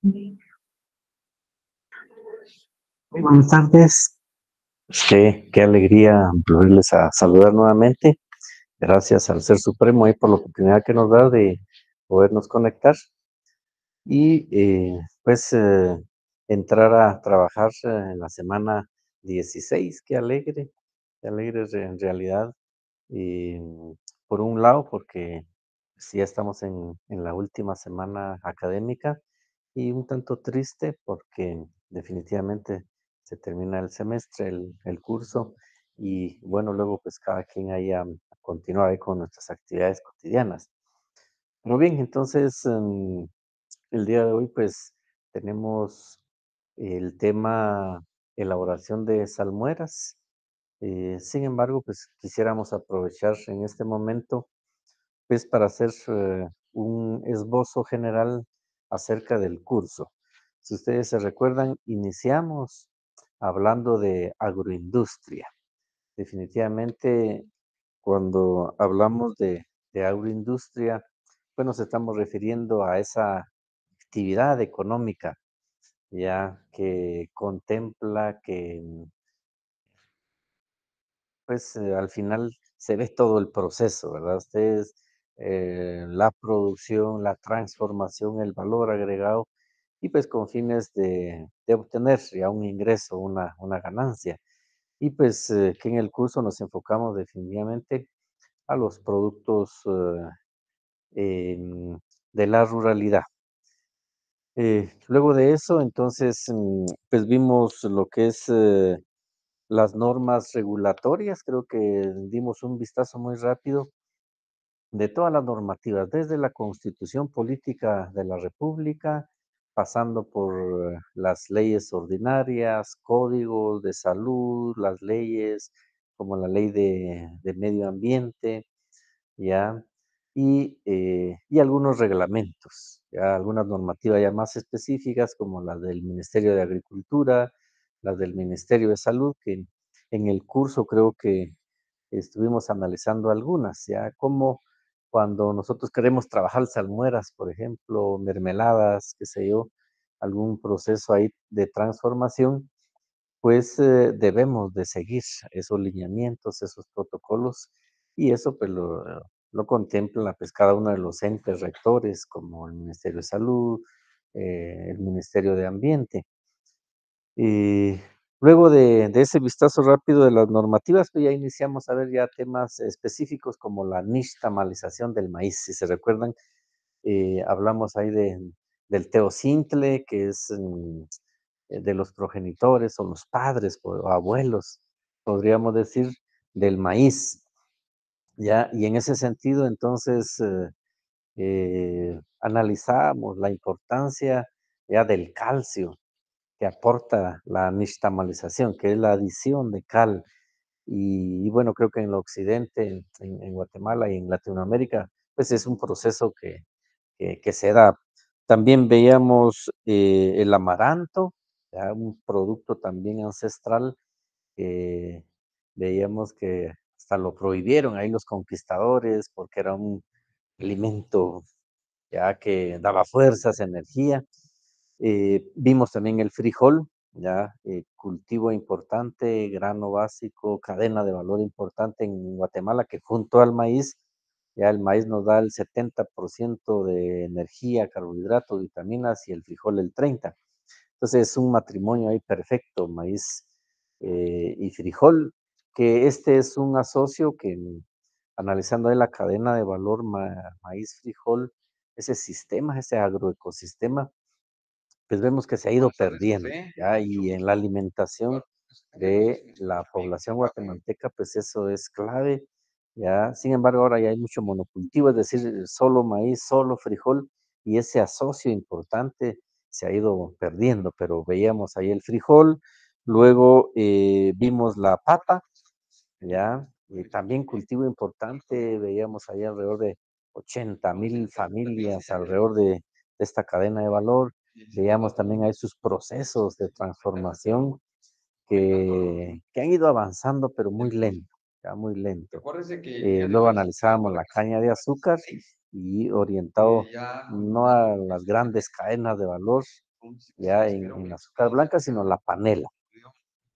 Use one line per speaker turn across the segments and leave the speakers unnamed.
Muy buenas tardes qué, alegría poderles a saludar nuevamente. Gracias al Ser Supremo y por la oportunidad que nos da de podernos conectar y eh, pues eh, entrar a trabajar eh, en la semana 16. Qué alegre, qué alegre en realidad. Y, por un lado, porque ya estamos en, en la última semana académica y un tanto triste porque definitivamente se termina el semestre, el, curso, y bueno, luego pues cada quien ahí a, continuar con nuestras actividades cotidianas. Pero bien, entonces em, el día de hoy pues tenemos el tema elaboración de salmueras. Eh, sin embargo, pues quisiéramos aprovechar en este momento pues para hacer eh, un esbozo general acerca del curso. Si ustedes se recuerdan, iniciamos hablando de agroindustria. Definitivamente, cuando hablamos de, agroindustria, pues nos estamos refiriendo a esa actividad económica, ya que contempla que, mm, pues eh, al final se ve todo el proceso, ¿verdad? Ustedes, eh, la producción, la transformación, el valor agregado y pues con fines de, obtener ya un ingreso, una, ganancia. Y pues eh, que en el curso nos enfocamos definitivamente a los productos eh, de la ruralidad. Eh, luego de eso, entonces, mm, pues vimos lo que es las normas regulatorias. Creo que dimos un vistazo muy rápido de todas las normativas, desde la Constitución Política de la República, pasando por eh, las leyes ordinarias, códigos de salud, las leyes como la ley de, medio ambiente, ¿ya? Y, eh, algunos reglamentos, algunas normativas ya más específicas como la del Ministerio de Agricultura, las del Ministerio de Salud, que en el curso creo que estuvimos analizando algunas, ¿ya? como cuando nosotros queremos trabajar salmueras, por ejemplo, mermeladas, qué sé yo, algún proceso ahí de transformación, pues eh, debemos de seguir esos lineamientos, esos protocolos, y eso pues lo, eh, contempla contemplan pues, cada uno de los entes rectores, como el Ministerio de Salud, eh, el Ministerio de Ambiente. Y Luego de, ese vistazo rápido de las normativas, pues ya iniciamos a ver ya temas específicos como la nixtamalización del maíz. Si se recuerdan, eh, hablamos ahí de, del teosintle, que es mm, eh, de los progenitores o los padres o abuelos, podríamos decir, del maíz. ¿ya? Y en ese sentido, entonces, eh, analizamos la importancia ya del calcio, que aporta la nixtamalización, que es la adición de cal. Y, bueno, creo que en el occidente, en, Guatemala y en Latinoamérica, pues es un proceso que, que, se da. También veíamos eh, el amaranto, ya, un producto también ancestral que veíamos que hasta lo prohibieron ahí los conquistadores porque era un alimento ya que daba fuerzas, energía. Eh, vimos también el frijol, ya eh, cultivo importante, grano básico, cadena de valor importante en Guatemala, que junto al maíz, ya el maíz nos da el 70% de energía, carbohidratos, vitaminas y el frijol el 30%. Entonces es un matrimonio ahí perfecto, maíz eh, y frijol, que este es un asocio que analizando ahí la cadena de valor maíz-frijol, ese sistema, ese agroecosistema, pues vemos que se ha ido pues, perdiendo, ¿ya? Y en la alimentación de la población guatemalteca, pues eso es clave, ¿ya? Sin embargo, ahora ya hay mucho monocultivo, es decir, eh, solo maíz, solo frijol, y ese asocio importante se ha ido perdiendo, pero veíamos ahí el frijol, luego eh, vimos la pata ¿ya? Y también cultivo importante, veíamos ahí alrededor de 80 mil familias alrededor de esta cadena de valor, veíamos también hay sus procesos de transformación que, que han ido avanzando, pero muy lento, ya muy lento. Eh, luego analizábamos la caña de azúcar y orientado no a las grandes cadenas de valor, ya en, azúcar blanca, sino la panela.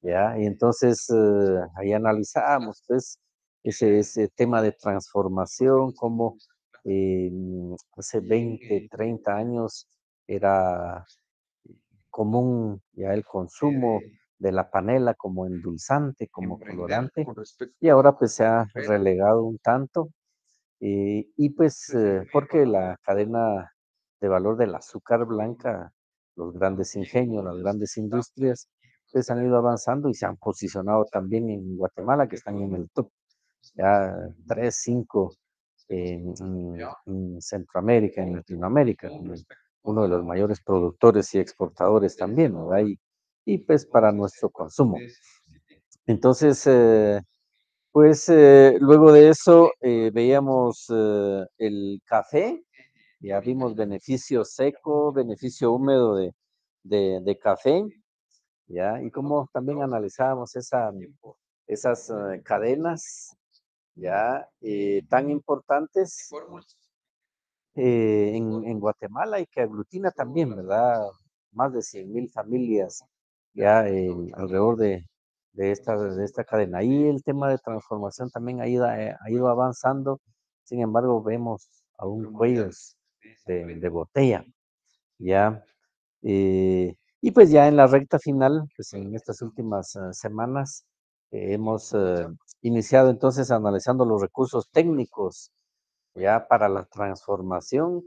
¿Ya? Y entonces eh, ahí analizábamos pues, ese, ese tema de transformación, como eh, mm, hace 20, 30 años era eh, común ya el consumo eh. de la panela como endulzante, como colorante, y ahora pues se ha relegado un tanto, eh, y pues, pues porque la cadena de valor del azúcar blanca, los grandes ingenios, las grandes industrias, pues han ido avanzando y se han posicionado también en Guatemala, que están en el top, ya 3, 5 en, en Centroamérica, en Latinoamérica, uno de los mayores productores y exportadores también, ¿verdad? Y, pues para nuestro consumo. Entonces, eh, pues eh, luego de eso eh, veíamos el café, ya vimos beneficio seco, beneficio húmedo de, café, ya, y cómo también analizábamos esa, esas cadenas, ya, tan importantes eh, en, Guatemala y que aglutina también, ¿verdad? Más de 100 mil familias ya eh, alrededor de, de, esta, de esta cadena. Y el tema de transformación también ha ido, eh, ha ido avanzando, sin embargo, vemos aún cuellos de, botella, ¿ya? y pues ya en la recta final, pues en estas últimas semanas, hemos iniciado entonces analizando los recursos técnicos ya para la transformación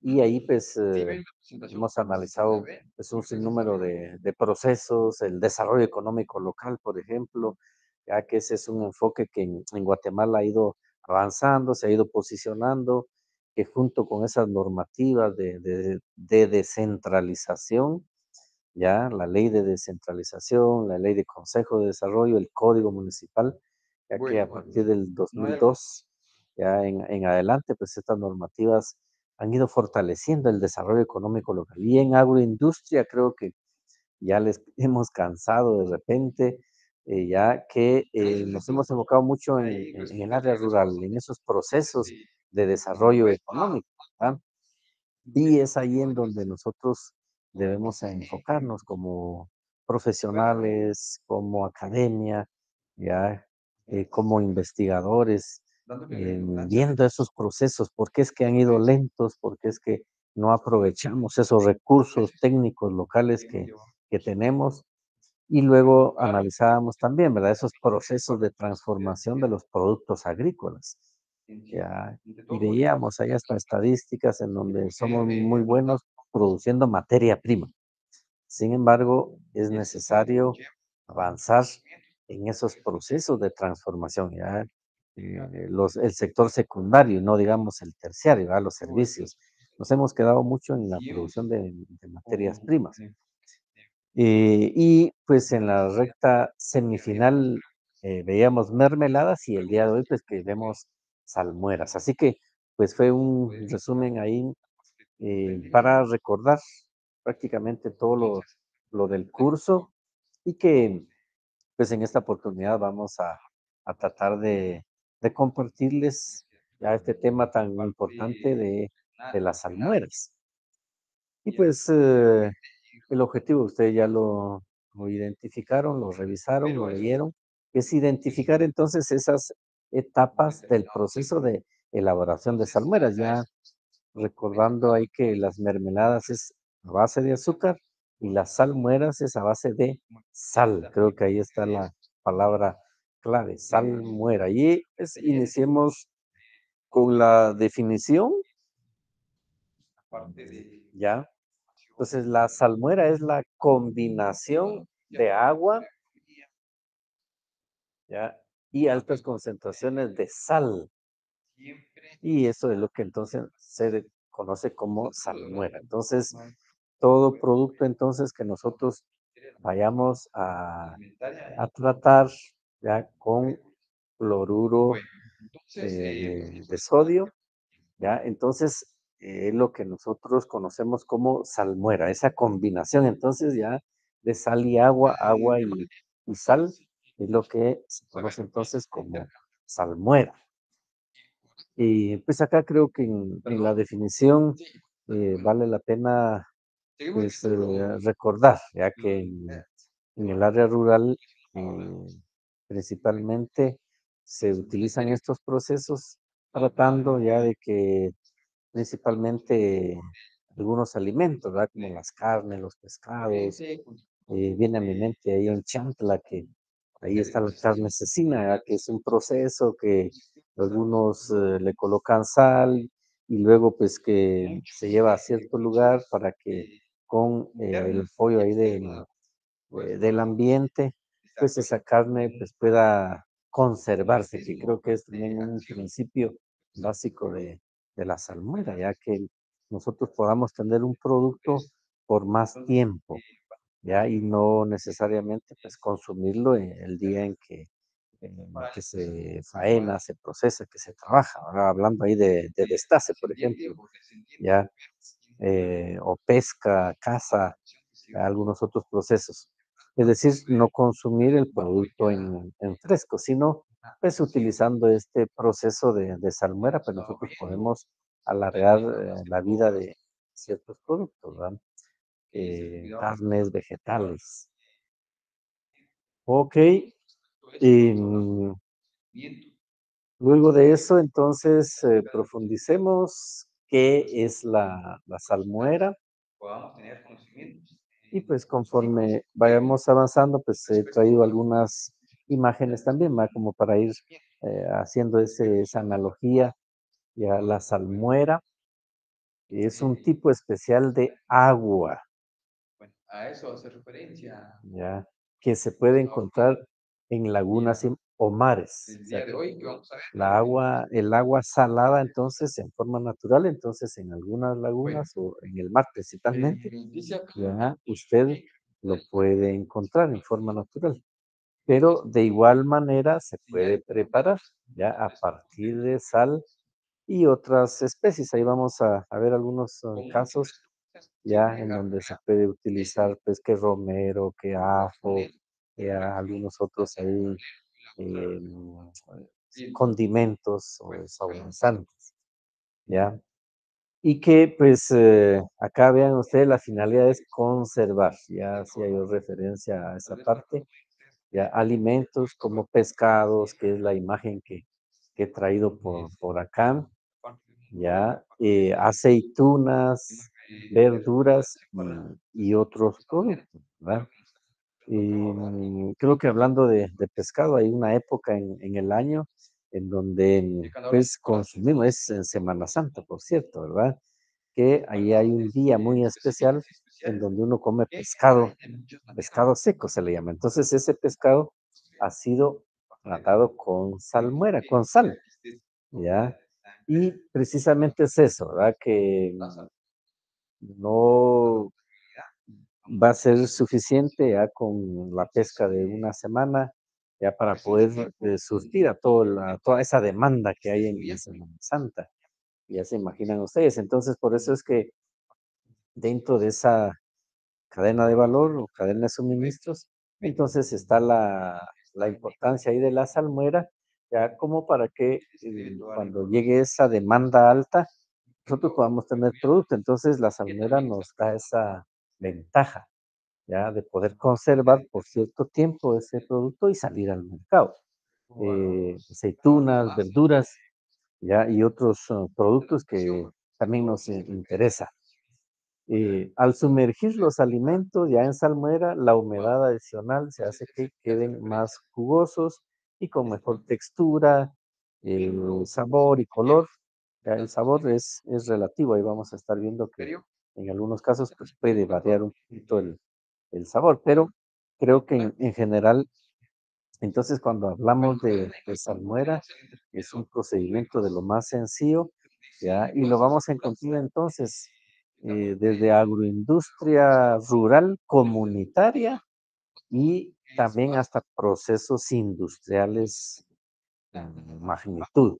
y ahí pues eh, hemos analizado pues, un sinnúmero de, de, procesos, el desarrollo económico local, por ejemplo, ya que ese es un enfoque que en, Guatemala ha ido avanzando, se ha ido posicionando, que junto con esas normativas de, de, descentralización, ya la ley de descentralización, la ley de Consejo de Desarrollo, el Código Municipal, ya que a partir del 2002 ya en, adelante, pues estas normativas han ido fortaleciendo el desarrollo económico local. Y en agroindustria creo que ya les hemos cansado de repente, eh, ya que eh, nos hemos enfocado mucho en, el área rural, en esos procesos de desarrollo económico. Y es ahí en donde nosotros debemos enfocarnos como profesionales, como academia, ya eh, como investigadores, viendo esos procesos, por qué es que han ido lentos, por qué es que no aprovechamos esos recursos técnicos locales que, tenemos. Y luego analizábamos también, ¿verdad? Esos procesos de transformación de los productos agrícolas. Ya, y veíamos ahí hasta estadísticas en donde somos muy buenos produciendo materia prima. Sin embargo, es necesario avanzar en esos procesos de transformación. Ya eh, los, el sector secundario, no digamos el terciario, ¿verdad? los servicios. Nos hemos quedado mucho en la producción de, materias primas. Eh, y pues en la recta semifinal eh, veíamos mermeladas y el día de hoy pues que vemos salmueras. Así que pues fue un pues, resumen ahí pues, para recordar prácticamente todo lo, lo del curso y que pues, pues en esta oportunidad vamos a, a tratar de de compartirles ya este tema tan importante de, las almueras. Y pues eh, el objetivo, ustedes ya lo, identificaron, lo revisaron, lo leyeron, es identificar entonces esas etapas del proceso de elaboración de salmueras. Ya recordando ahí que las mermeladas es a base de azúcar y las salmueras es a base de sal. Creo que ahí está la palabra clave, salmuera. Y iniciemos con la definición. Ya. Entonces, la salmuera es la combinación de agua y altas concentraciones de sal. Y eso es lo que entonces se conoce como salmuera. Entonces, todo producto entonces que nosotros vayamos a, ¿eh? a tratar ya con cloruro eh, pues, de sodio, ya entonces es eh, lo que nosotros conocemos como salmuera, esa combinación entonces ya de sal y agua, ah, agua y, sal, es lo que se conoce entonces como salmuera. Y pues acá creo que en, la definición eh, vale la pena pues, recordar, ya que en, el área rural principalmente se utilizan estos procesos tratando ya de que principalmente algunos alimentos, ¿verdad? Como las carnes, los pescados. Eh, viene a mi mente ahí un chantla que ahí está la carne asesina, que es un proceso que algunos eh, le colocan sal y luego pues que se lleva a cierto lugar para que con eh, el apoyo ahí pues. del ambiente pues esa carne pues pueda conservarse, que creo que es también un principio básico de, de la salmuera, ya que nosotros podamos tener un producto pues, por más pues, tiempo, ya y no necesariamente pues consumirlo el día en que, se faena, se procesa, que se trabaja, hablando ahí de, de, por ejemplo, ya eh, o pesca, caza, algunos otros procesos es decir, no consumir el producto en, fresco, sino ah, pues utilizando este proceso de, salmuera, pues nosotros podemos alargar eh, la vida de ciertos productos, ¿verdad? Eh, carnes, vegetales. Ok. Y, mm, luego de eso, entonces, eh, profundicemos qué es la, salmuera. Podamos tener conocimientos y pues conforme vayamos avanzando, pues he traído algunas imágenes también, va como para ir eh, haciendo esa analogía. Ya la salmuera es un tipo especial de agua. Bueno, a eso hace referencia. Ya, que se puede encontrar en lagunas o mares. El La agua, el agua salada entonces en forma natural, entonces en algunas lagunas o en el mar principalmente, usted lo pues puede encontrar en forma natural. Pero de igual manera se puede preparar ya a partir de sal y otras especies. Ahí vamos a, ver algunos eh, casos ya en donde se puede utilizar pues que romero, que afo, que algunos otros ahí eh, condimentos o saborizantes, ¿ya? Y que pues eh, acá vean ustedes, la finalidad es conservar, ya hacía yo referencia a esa parte, ya alimentos como pescados, que es la imagen que, he traído por, por acá, ya eh, aceitunas, verduras y, otros productos, ¿verdad? Y mm, creo que hablando de, pescado, hay una época en, en el año en donde pues consumimos, es en Semana Santa, por cierto, ¿verdad? Que ahí hay un día muy especial en donde uno come eh, pescado, pescado seco se le llama. Entonces ese pescado ha sido tratado con salmuera, con sal, ¿ya? Y precisamente es eso, ¿verdad? Que no va a ser suficiente ya con la pesca de una semana, ya para poder eh, sustituir a, toda esa demanda que hay en, la Semana Santa. Ya se imaginan ustedes. Entonces, por eso es que dentro de esa cadena de valor o cadena de suministros, entonces está la, importancia ahí de la salmuera, ya como para que eh, cuando llegue esa demanda alta, nosotros podamos tener producto. Entonces, la salmuera nos da esa ventaja ¿ya? de poder conservar por cierto tiempo ese producto y salir al mercado. Eh, pues aceitunas, verduras ¿ya? y otros ah, productos que también nos interesa. Eh, al sumergir los alimentos ya en salmuera, la humedad adicional se hace que queden más jugosos y con mejor textura, el sabor y color. el sabor es, es relativo, ahí vamos a estar viendo que en algunos casos pues, puede variar un poquito el, sabor, pero creo que en, general, entonces cuando hablamos de, pues, salmuera, es un procedimiento de lo más sencillo, ¿ya? y lo vamos a encontrar entonces eh, desde agroindustria rural, comunitaria, y también hasta procesos industriales en magnitud.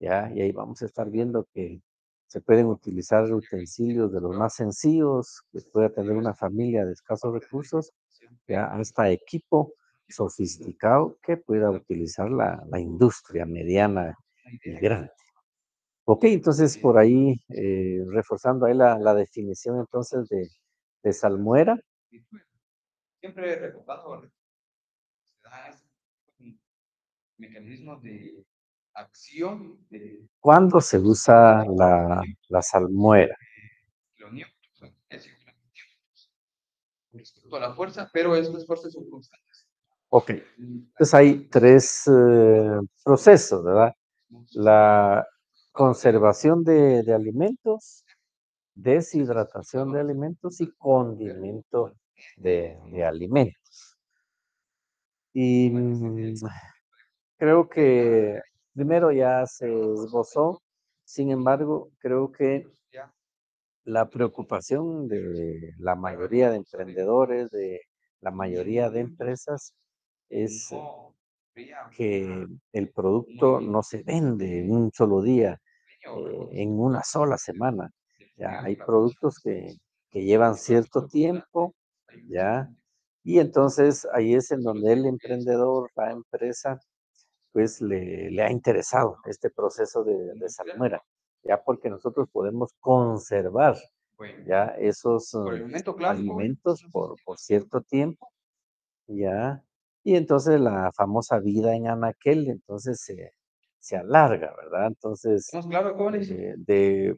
¿ya? Y ahí vamos a estar viendo que se pueden utilizar utensilios de los más sencillos que pueda tener una familia de escasos recursos, hasta equipo sofisticado que pueda utilizar la, la industria mediana y grande. Ok, entonces por ahí, eh, reforzando ahí la, la, definición entonces de, de salmuera. Siempre mecanismos de acción. ¿Cuándo se usa la, la salmuera? Respecto a la fuerza, pero estas fuerzas son constantes. Ok, entonces hay tres eh, procesos, ¿verdad? La conservación de, de alimentos, deshidratación de alimentos y condimento de, de, alimentos. Y mm, creo que ah, primero ya se esbozó, sin embargo, creo que la preocupación de la mayoría de emprendedores, de la mayoría de empresas, es eh, que el producto no se vende en un solo día, eh, en una sola semana. Ya hay productos que, llevan cierto tiempo, ¿ya? Y entonces ahí es en donde el emprendedor, la empresa, pues le, le ha interesado este proceso de, salmuera, ya porque nosotros podemos conservar ya esos eh, alimentos por, por, este, cierto tiempo, ya, y entonces la famosa vida en anaquel, entonces se, se alarga, ¿verdad? Entonces, eh, de,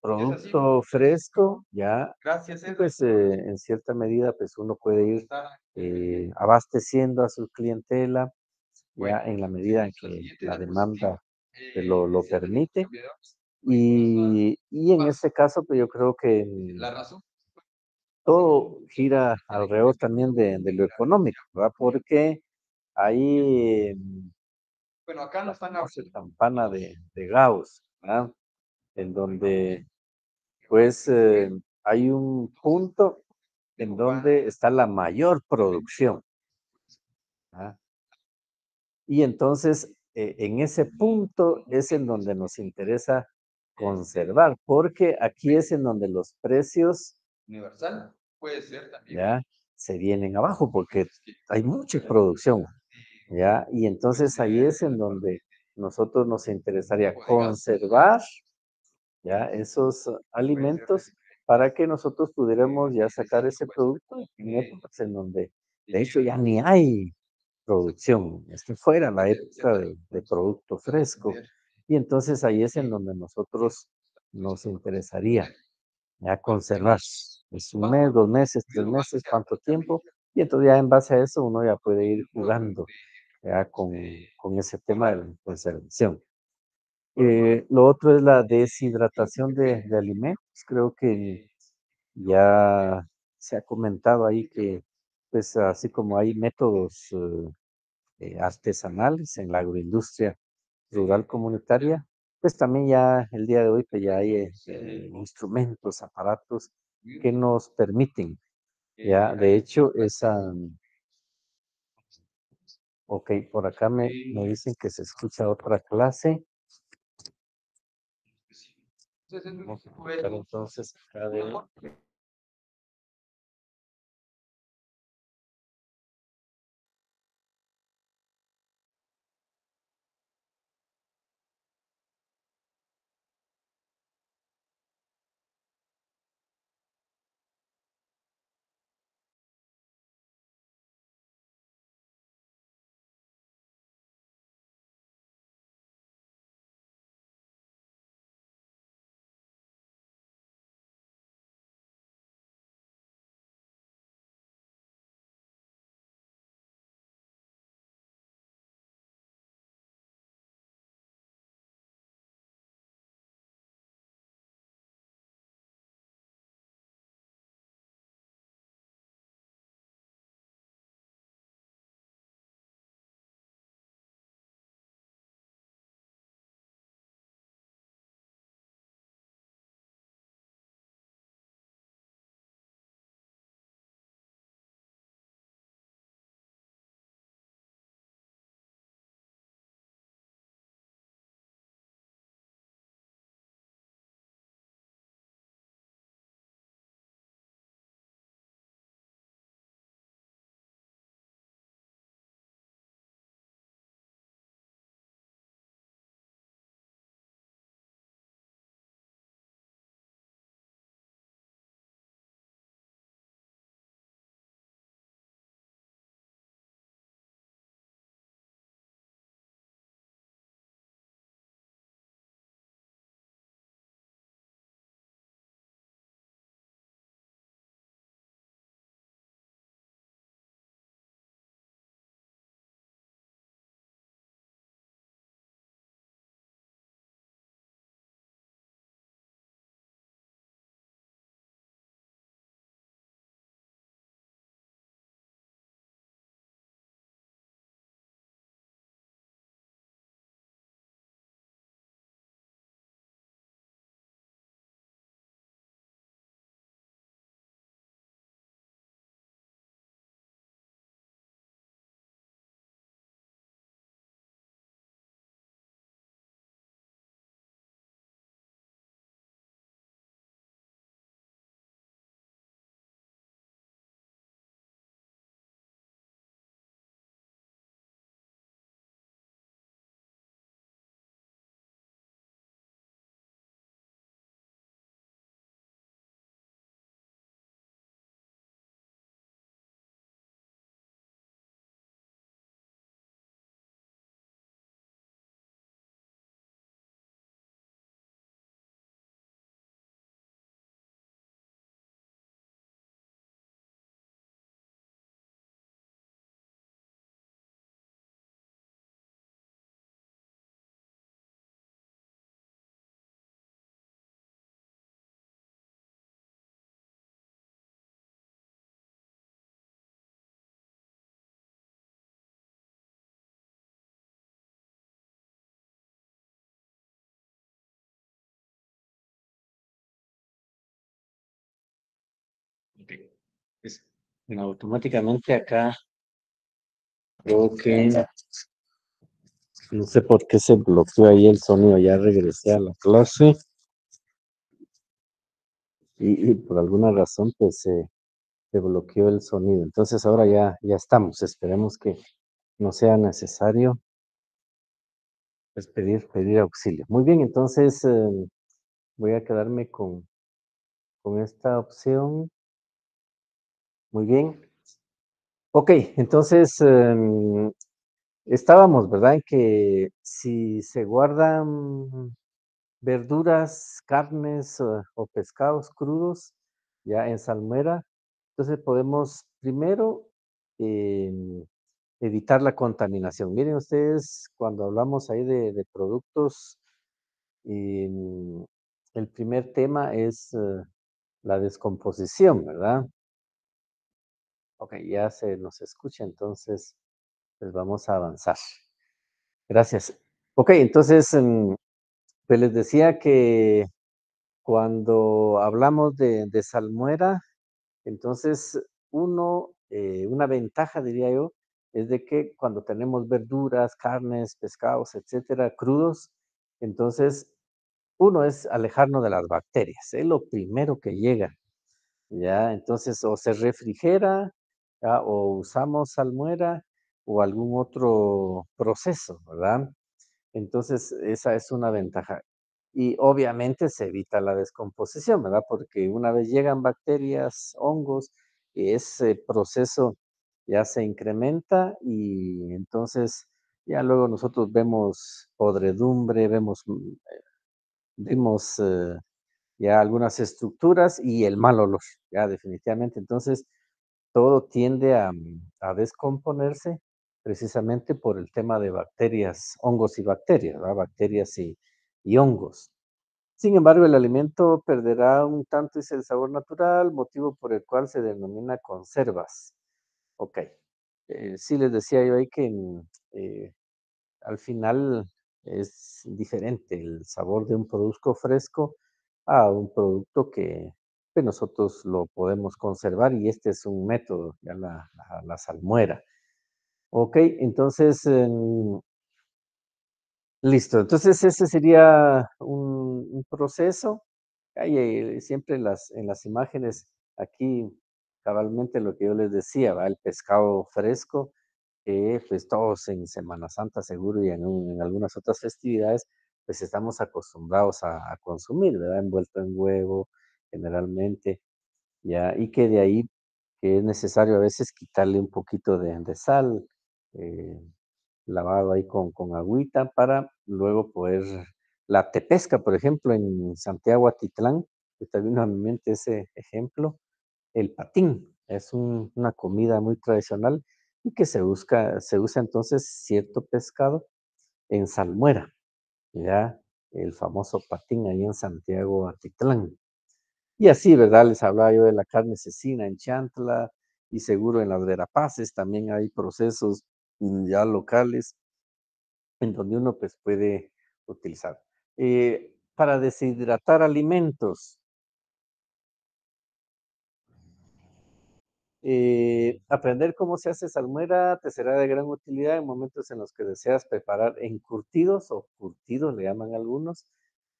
producto fresco, ya, Gracias, ¿eh? pues en cierta medida, pues uno puede ir abasteciendo a su clientela, en la eh, medida en que la demanda eh, lo, permite. Pues, y, en este caso, pues yo creo que pues, todo gira alrededor también de, lo económico, ¿verdad? Porque ahí... Em, bueno, acá no están... campana de, de Gauss, ¿verdad? En donde, pues, em, hay un punto en donde está la mayor producción. ¿ah? Y entonces, eh, en ese punto es en donde nos interesa conservar, porque aquí es en donde los precios... Universal, puede ser también. se vienen abajo porque hay mucha producción, ya, y entonces ahí es en donde nosotros nos interesaría conservar, ya, esos alimentos para que nosotros pudiéramos ya sacar ese producto en épocas en donde, de hecho, ya ni hay producción. es que fuera la época de, producto fresco. Y entonces ahí es en donde nosotros nos interesaría ya ah, conservar. Es un mes, dos meses, pues tres meses, cuánto tiempo. Y entonces ya en base a eso uno ya puede ir jugando ya con, con ese tema de conservación. Eh, lo otro es la deshidratación de, de alimentos. Creo que ya se ha comentado ahí que pues así como hay métodos eh, eh, artesanales en la agroindustria rural comunitaria, pues también ya el día de hoy pues ya hay eh, instrumentos, aparatos que nos permiten, ya, de hecho, esa... Ok, por acá me, me dicen que se escucha otra clase. Entonces, acá automáticamente acá ok no sé por qué se bloqueó ahí el sonido, ya regresé a la clase y, por alguna razón pues se, se bloqueó el sonido. Entonces ahora ya, ya estamos, esperemos que no sea necesario pues, pedir, pedir auxilio. Muy bien, entonces em, voy a quedarme con, con esta opción muy bien. Ok, entonces em, estábamos, ¿verdad? En que si se guardan verduras, carnes eh, o pescados crudos, ya en salmuera, entonces podemos primero em, evitar la contaminación. Miren ustedes, cuando hablamos ahí de, productos, em, el primer tema es eh, la descomposición, ¿verdad? Ok, ya se nos escucha, entonces pues vamos a avanzar. Gracias. Ok, entonces, em, pues les decía que cuando hablamos de, salmuera, entonces uno, eh, una ventaja diría yo, es de que cuando tenemos verduras, carnes, pescados, etcétera, crudos, entonces uno es alejarnos de las bacterias, es lo primero que llega. Ya, entonces o se refrigera o usamos salmuera o algún otro proceso, ¿verdad? Entonces, esa es una ventaja. Y obviamente se evita la descomposición, ¿verdad? Porque una vez llegan bacterias, hongos, ese proceso ya se incrementa y entonces ya luego nosotros vemos podredumbre, vemos, mm, vemos eh, ya algunas estructuras y el mal olor, ya definitivamente. Entonces, todo tiende mm, a, descomponerse precisamente por el tema de bacterias, hongos y bacterias, bacterias y, hongos. Sin embargo, el alimento perderá un tanto y el sabor natural, motivo por el cual se denomina conservas. Ok. Eh, sí les decía yo ahí que mm, eh, al final es diferente el sabor de un producto fresco a un producto que nosotros lo podemos conservar y este es un método, ya la, salmuera. Ok, entonces, em, listo. Entonces ese sería un, proceso. Eh, siempre en las, en las imágenes, aquí cabalmente lo que yo les decía, el pescado fresco, que pues, todos en Semana Santa seguro y en, en algunas otras festividades, pues estamos acostumbrados a, a consumir, ¿verdad? Envuelto en huevo, generalmente, ya, y que de ahí que es necesario a veces quitarle un poquito de, sal, eh, lavado ahí con, con agüita para luego poder, la tepesca, por ejemplo, en Santiago Atitlán, está vino a mi mente ese ejemplo, el patín, es una comida muy tradicional y que se, busca, se usa entonces cierto pescado en salmuera, ya el famoso patín ahí en Santiago Atitlán. Y así, ¿verdad? Les hablaba yo de la carne cecina en Chantla y seguro en las Verapaces también hay procesos mm, ya locales en donde uno pues, puede utilizar. Eh, para deshidratar alimentos, eh, aprender cómo se hace salmuera te será de gran utilidad en momentos en los que deseas preparar encurtidos o curtidos, le llaman algunos.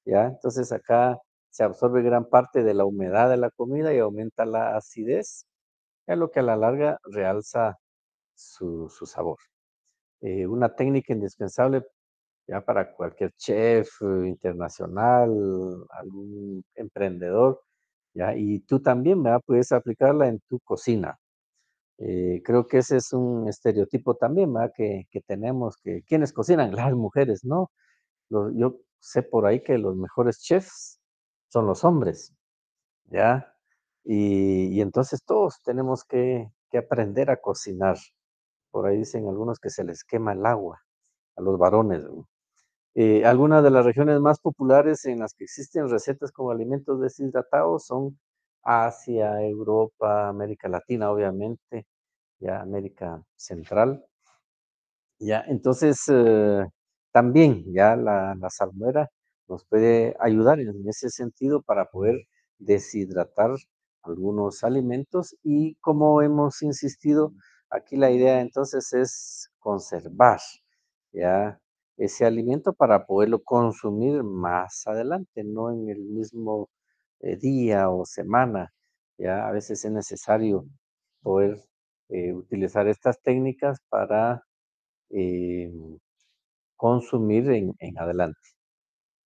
¿ya? Entonces acá se absorbe gran parte de la humedad de la comida y aumenta la acidez, es lo que a la larga realza su, sabor. Eh, una técnica indispensable ya para cualquier chef eh, internacional, algún emprendedor, ya, y tú también ¿verdad? puedes aplicarla en tu cocina. Eh, creo que ese es un estereotipo también ¿verdad? Que, tenemos, que quienes cocinan, las mujeres, ¿no? yo sé por ahí que los mejores chefs son los hombres, ¿ya? Y, entonces todos tenemos que, aprender a cocinar. Por ahí dicen algunos que se les quema el agua a los varones. Eh, algunas de las regiones más populares en las que existen recetas como alimentos deshidratados son Asia, Europa, América Latina, obviamente, ya América Central. Ya, entonces, eh, también ya la, la salmuera nos puede ayudar en ese sentido para poder deshidratar algunos alimentos y como hemos insistido, aquí la idea entonces es conservar ya ese alimento para poderlo consumir más adelante, no en el mismo eh, día o semana. Ya a veces es necesario poder eh, utilizar estas técnicas para em, consumir en adelante.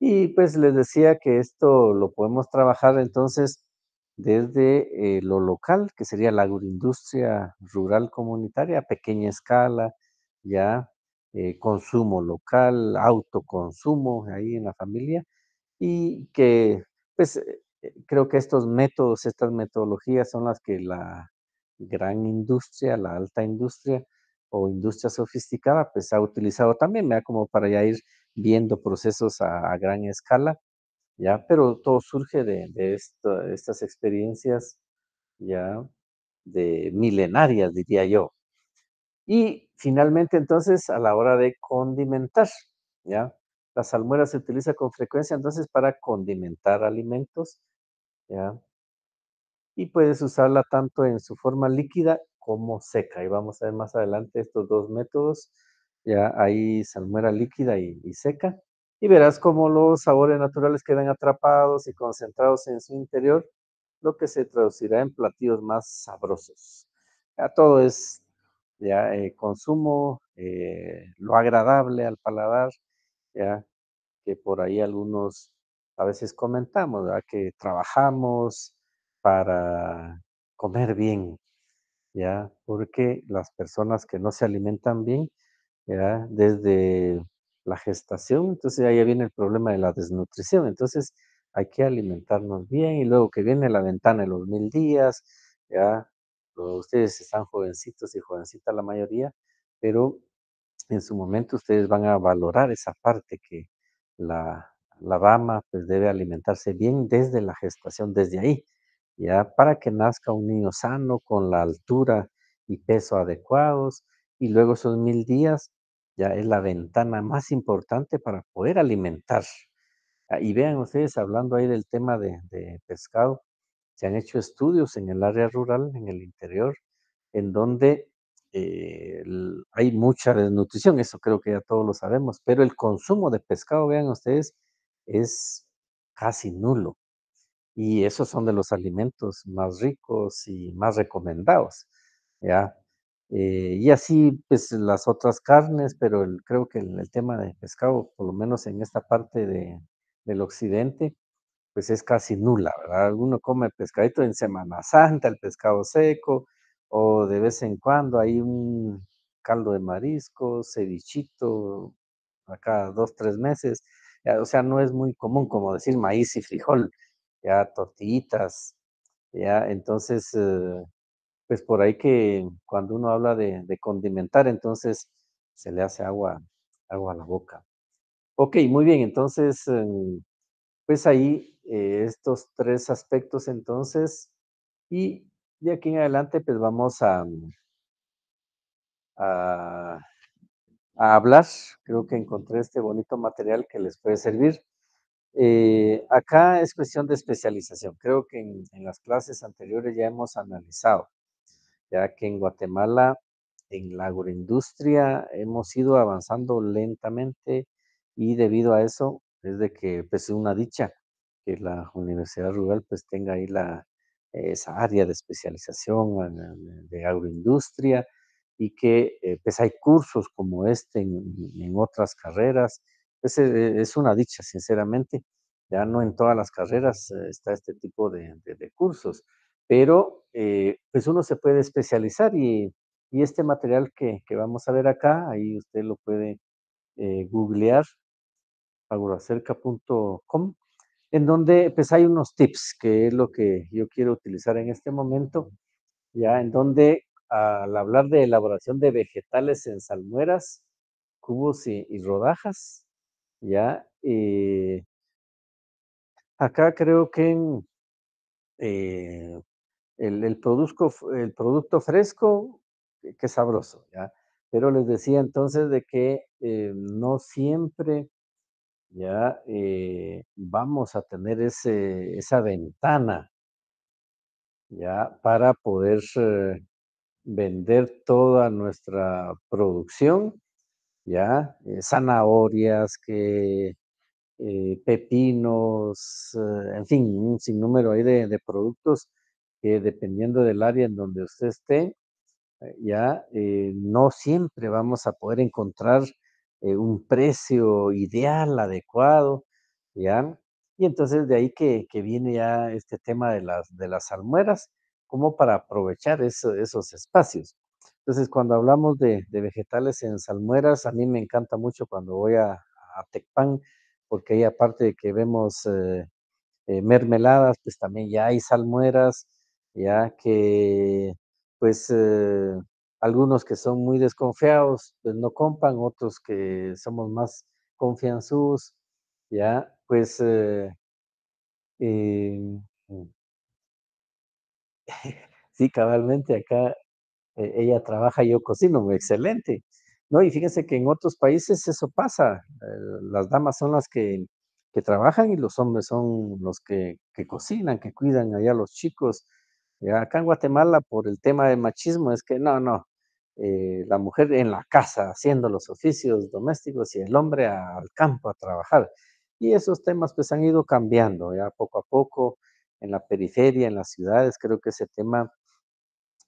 Y pues les decía que esto lo podemos trabajar entonces desde eh, lo local, que sería la agroindustria rural comunitaria, pequeña escala, ya eh, consumo local, autoconsumo ahí en la familia, y que pues eh, creo que estos métodos, estas metodologías son las que la gran industria, la alta industria o industria sofisticada, pues ha utilizado también, me da como para ya ir viendo procesos a, gran escala, ¿ya? Pero todo surge de, estas experiencias, ¿ya? De milenarias, diría yo. Y finalmente, entonces, a la hora de condimentar, ¿ya? La salmuera se utiliza con frecuencia, entonces, para condimentar alimentos, ¿ya? Y puedes usarla tanto en su forma líquida como seca. Y vamos a ver más adelante estos dos métodos ya hay salmuera líquida y, seca, y verás cómo los sabores naturales quedan atrapados y concentrados en su interior, lo que se traducirá en platillos más sabrosos. Ya todo es ya eh, consumo, eh, lo agradable al paladar, ya que por ahí algunos a veces comentamos, ¿verdad? que trabajamos para comer bien, ya porque las personas que no se alimentan bien ¿ya? Desde la gestación, entonces ahí viene el problema de la desnutrición, entonces hay que alimentarnos bien y luego que viene la ventana de los mil días, ¿ya? Ustedes están jovencitos y jovencitas la mayoría, pero en su momento ustedes van a valorar esa parte que la, la pues debe alimentarse bien desde la gestación, desde ahí, ya para que nazca un niño sano con la altura y peso adecuados y luego esos mil días ya es la ventana más importante para poder alimentar. Ah, y vean ustedes, hablando ahí del tema de, pescado, se han hecho estudios en el área rural, en el interior, en donde eh, hay mucha desnutrición, eso creo que ya todos lo sabemos, pero el consumo de pescado, vean ustedes, es casi nulo. Y esos son de los alimentos más ricos y más recomendados. ¿ya? Eh, y así, pues las otras carnes, pero creo que el, tema de pescado, por lo menos en esta parte de, del occidente, pues es casi nula, ¿verdad? Uno come pescadito en Semana Santa, el pescado seco, o de vez en cuando hay un caldo de marisco, cevichito, acá dos, tres meses. o sea, no es muy común, como decir maíz y frijol, ya tortillitas, ya, entonces... Eh, pues por ahí que cuando uno habla de, condimentar, entonces se le hace agua, a la boca. Ok, muy bien, entonces, em, pues ahí eh, estos tres aspectos entonces, y de aquí en adelante pues vamos mm, a, a, hablar, creo que encontré este bonito material que les puede servir. Eh, acá es cuestión de especialización. Creo que en, las clases anteriores ya hemos analizado ya que en Guatemala, en la agroindustria, hemos ido avanzando lentamente y debido a eso es de que es pues, una dicha que la Universidad Rural pues tenga ahí esa área de especialización de agroindustria y que eh, pues hay cursos como este en, otras carreras. Pues, eh, es una dicha, sinceramente. Ya no en todas las carreras eh, está este tipo de cursos pero eh, pues uno se puede especializar y, este material que, vamos a ver acá, ahí usted lo puede eh, googlear, agroacerca.com, en donde pues hay unos tips, que es lo que yo quiero utilizar en este momento, ya en donde al hablar de elaboración de vegetales en salmueras, cubos y, rodajas, ya, eh, acá creo que en, el, el producto fresco, qué sabroso, ¿ya? Pero les decía entonces de que eh, no siempre ya eh, vamos a tener ese, esa ventana, ya, para poder eh, vender toda nuestra producción, ya, zanahorias, que pepinos, en fin, un sinnúmero ahí de, de productos dependiendo del área en donde usted esté, eh, ya eh, no siempre vamos a poder encontrar eh, un precio ideal, adecuado, ya. Y entonces de ahí que, viene ya este tema de las, de las almueras, como para aprovechar esos espacios. Entonces, cuando hablamos de, vegetales en salmueras, a mí me encanta mucho cuando voy a, Tecpan, porque ahí aparte de que vemos mermeladas, pues también ya hay salmueras, ya que pues eh, algunos que son muy desconfiados pues no compran, otros que somos más confianzudos, ya pues eh, eh, mm. sí, cabalmente acá ella trabaja, yo cocino, excelente. No, y fíjense que en otros países eso pasa. las damas son las que, trabajan y los hombres son los que, que cocinan, que cuidan allá los chicos acá en Guatemala, por el tema del machismo, es que no, no, eh, la mujer en la casa haciendo los oficios domésticos y el hombre al campo a trabajar. Y esos temas pues han ido cambiando ya poco a poco en la periferia, en las ciudades, creo que ese tema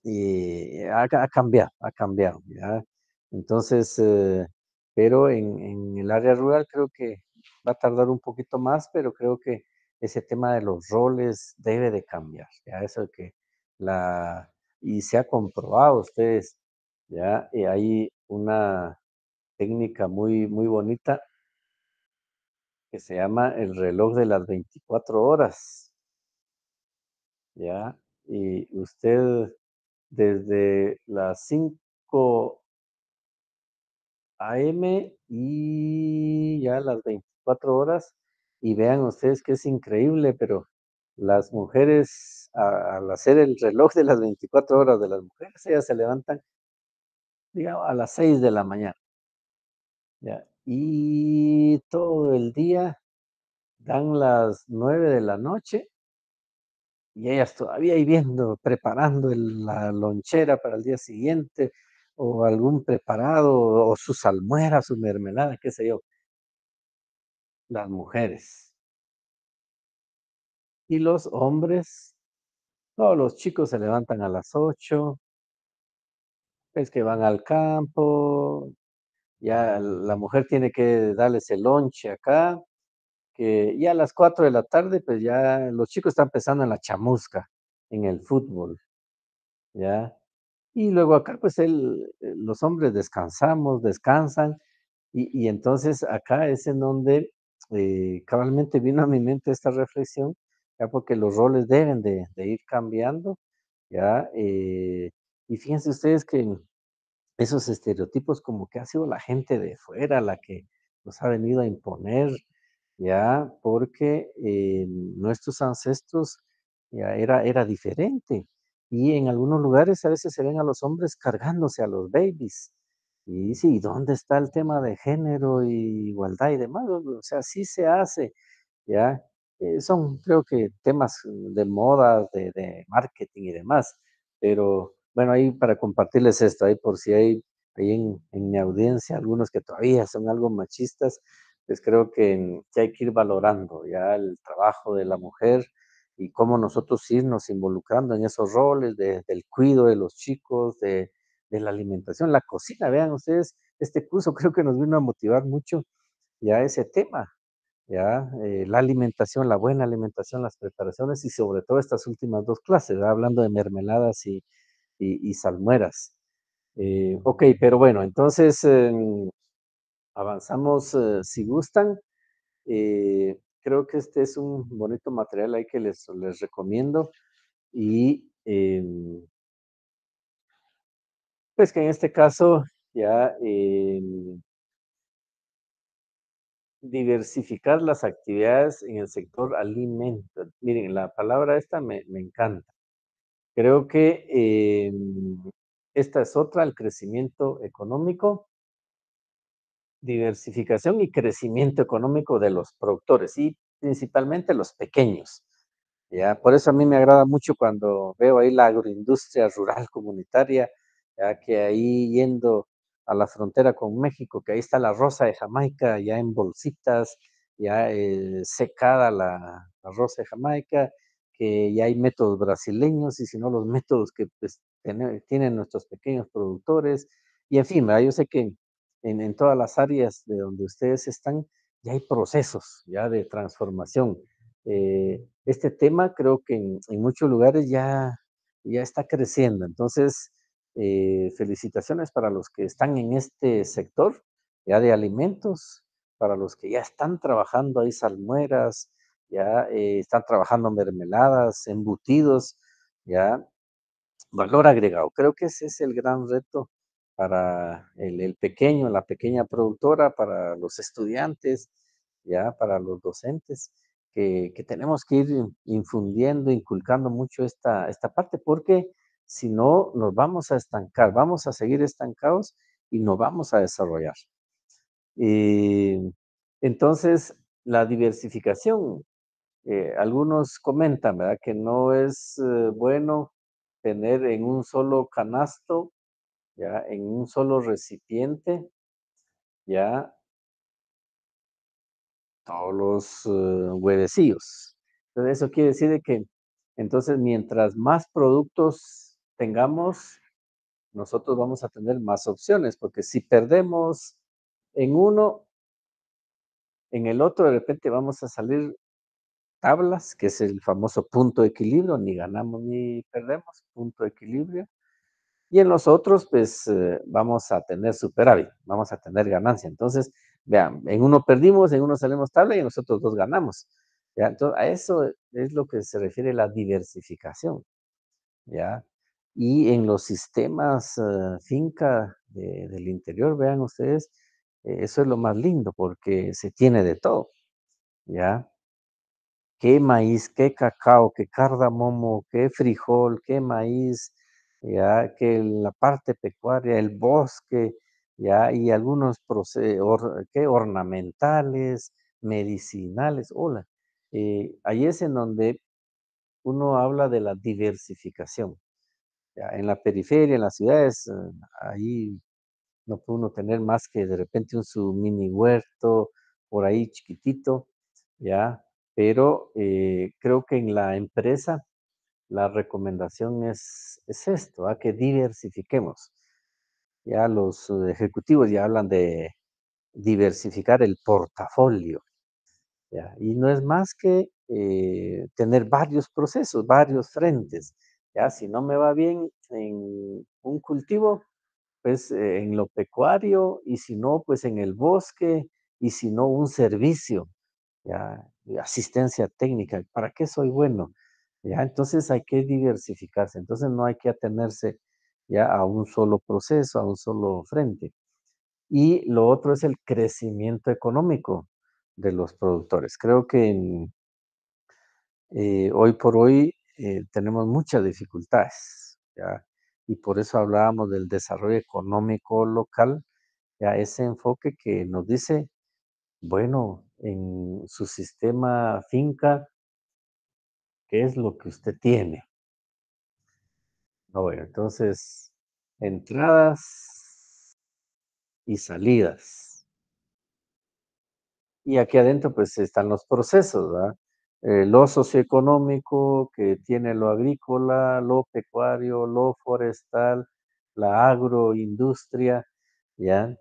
eh, ha, cambiado, ha cambiado. ¿ya? Entonces, eh, pero en, el área rural creo que va a tardar un poquito más, pero creo que ese tema de los roles debe de cambiar. ¿ya? Eso que la, y se ha comprobado, ustedes, ya y eh, hay una técnica muy, muy bonita que se llama el reloj de las 24 horas. Ya, y usted desde las 5 AM y ya las 24 horas, y vean ustedes que es increíble, pero las mujeres al hacer el reloj de las 24 horas de las mujeres, ellas se levantan, digamos, a las 6 de la mañana. Y todo el día dan las 9 de la noche y ellas todavía ahí viendo, preparando la lonchera para el día siguiente o algún preparado o su salmuera, su mermelada, qué sé yo. Las mujeres. Y los hombres no, los chicos se levantan a las 8, es que van al campo, ya la mujer tiene que darles el lonche acá, que ya a las 4 de la tarde, pues ya los chicos están empezando en la chamusca, en el fútbol, ¿ya? Y luego acá, pues el, eh, los hombres descansamos, descansan, y, entonces acá es en donde eh, cabalmente vino a mi mente esta reflexión ya porque los roles deben de, ir cambiando, ya. Eh, y fíjense ustedes que esos estereotipos como que ha sido la gente de fuera la que nos ha venido a imponer, ya, porque eh, nuestros ancestros ya era, era diferente. Y en algunos lugares a veces se ven a los hombres cargándose a los babies. Y sí, dónde está el tema de género e igualdad y demás? O sea, sí se hace, ¿ya? Eh, son creo que temas de moda, de, marketing y demás, pero bueno, ahí para compartirles esto, ahí por si hay ahí en, mi audiencia algunos que todavía son algo machistas, pues creo mm, que, hay que ir valorando ya el trabajo de la mujer y cómo nosotros irnos involucrando en esos roles del cuido de los chicos, de la alimentación, la cocina, vean ustedes, este curso creo que nos vino a motivar mucho ya ese tema, ya eh, la alimentación, la buena alimentación, las preparaciones y sobre todo estas últimas dos clases, hablando de mermeladas y, salmueras. Eh, ok, pero bueno, entonces em, avanzamos eh, si gustan. creo que este es un bonito material ahí que les, les recomiendo y em, pues que en este caso ya em, diversificar las actividades en el sector alimento. Miren, la palabra esta me, encanta. Creo que eh, esta es otra, el crecimiento económico, diversificación y crecimiento económico de los productores y principalmente los pequeños. ¿ya? Por eso a mí me agrada mucho cuando veo ahí la agroindustria rural comunitaria, ya que ahí yendo a la frontera con México, que ahí está la rosa de Jamaica, ya en bolsitas, ya eh, secada la, rosa de Jamaica, que ya hay métodos brasileños y si no los métodos que pues, tienen nuestros pequeños productores. Y en fin, yo sé que en, todas las áreas de donde ustedes están ya hay procesos ya de transformación. Eh, este tema creo que en, muchos lugares ya, ya está creciendo. Entonces, eh, felicitaciones para los que están en este sector, ya de alimentos, para los que ya están trabajando ahí salmueras, ya eh, están trabajando mermeladas, embutidos, ya valor agregado. Creo que ese es el gran reto para el, pequeño, la pequeña productora, para los estudiantes, ya para los docentes, que, que tenemos que ir infundiendo, inculcando mucho esta, esta parte, porque si no nos vamos a estancar, vamos a seguir estancados y no vamos a desarrollar. Eh, entonces, la diversificación, eh, algunos comentan, ¿verdad? Que no es eh, bueno tener en un solo canasto, ya, en un solo recipiente, ya, todos los huevecillos. Entonces, eso quiere decir que, entonces, mientras más productos tengamos, nosotros vamos a tener más opciones, porque si perdemos en uno, en el otro de repente vamos a salir tablas, que es el famoso punto de equilibrio, ni ganamos ni perdemos, punto de equilibrio. Y en los otros, pues eh, vamos a tener superávit, vamos a tener ganancia. Entonces, vean, en uno perdimos, en uno salimos tabla y nosotros dos ganamos. ¿ya? Entonces, a eso es lo que se refiere la diversificación. ¿ya? Y en los sistemas ah, finca del interior, vean ustedes, eh, eso es lo más lindo porque se tiene de todo, ¿ya? Qué maíz, qué cacao, qué cardamomo, qué frijol, qué maíz, ya que la parte pecuaria, el bosque, ya y algunos or, ¿qué? ornamentales, medicinales. Hola, eh, ahí es en donde uno habla de la diversificación en la periferia, en las ciudades, eh, ahí no puede uno tener más que de repente un su mini huerto por ahí chiquitito, ¿ya? Pero eh, creo que en la empresa la recomendación es, es esto, a ¿ah? que diversifiquemos. Ya los ejecutivos ya hablan de diversificar el portafolio. ¿ya? Y no es más que eh, tener varios procesos, varios frentes si no me va bien en un cultivo, pues eh, en lo pecuario, y si no, pues en el bosque, y si no, un servicio, ya, asistencia técnica, ¿para qué soy bueno? Ya, entonces hay que diversificarse, entonces no hay que atenerse ya a un solo proceso, a un solo frente. Y lo otro es el crecimiento económico de los productores. Creo que eh, hoy por hoy eh, tenemos muchas dificultades, ¿ya? y por eso hablábamos del desarrollo económico local, ya ese enfoque que nos dice, bueno, en su sistema finca, ¿qué es lo que usted tiene? bueno, entonces, entradas y salidas. Y aquí adentro pues están los procesos, ¿verdad? Eh, lo socioeconómico que tiene lo agrícola, lo pecuario, lo forestal, la agroindustria, ¿ya?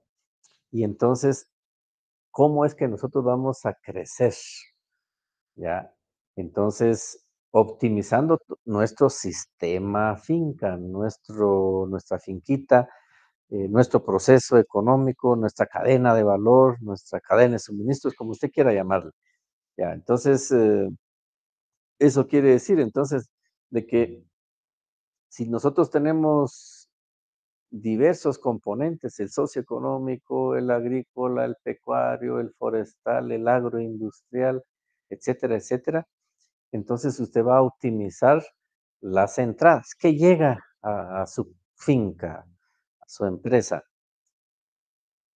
Y entonces, ¿cómo es que nosotros vamos a crecer? ¿Ya? Entonces, optimizando nuestro sistema finca, nuestro, nuestra finquita, eh, nuestro proceso económico, nuestra cadena de valor, nuestra cadena de suministros, como usted quiera llamarlo entonces, eh, eso quiere decir entonces de que si nosotros tenemos diversos componentes, el socioeconómico, el agrícola, el pecuario, el forestal, el agroindustrial, etcétera, etcétera, entonces usted va a optimizar las entradas que llega a, a su finca, a su empresa.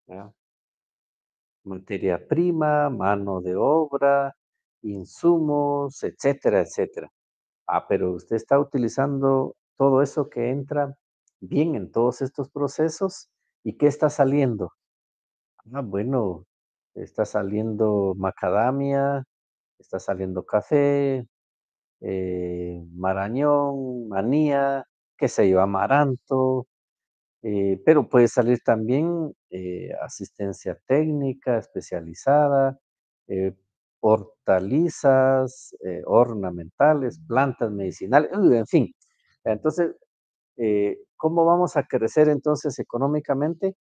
¿Ya? materia prima, mano de obra, insumos, etcétera, etcétera. Ah, pero usted está utilizando todo eso que entra bien en todos estos procesos y qué está saliendo. Ah, bueno, está saliendo macadamia, está saliendo café, eh, marañón, manía, qué sé yo, amaranto, eh, pero puede salir también eh, asistencia técnica especializada, eh, hortalizas, ornamentales, plantas medicinales, en fin. Entonces, ¿cómo vamos a crecer entonces económicamente?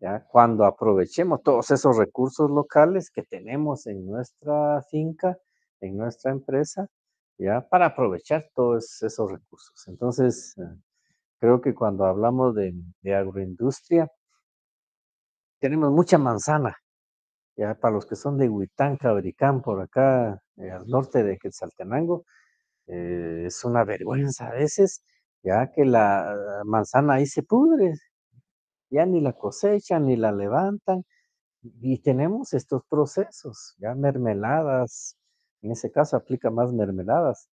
¿Ya? Cuando aprovechemos todos esos recursos locales que tenemos en nuestra finca, en nuestra empresa, ¿ya? Para aprovechar todos esos recursos. Entonces, Creo que cuando hablamos de, agroindustria, tenemos mucha manzana. Ya para los que son de Huitán, Cabricán, por acá, eh, al norte de Quetzaltenango, eh, es una vergüenza a veces, ya que la manzana ahí se pudre, ya ni la cosechan, ni la levantan, y tenemos estos procesos, ya mermeladas, en ese caso aplica más mermeladas,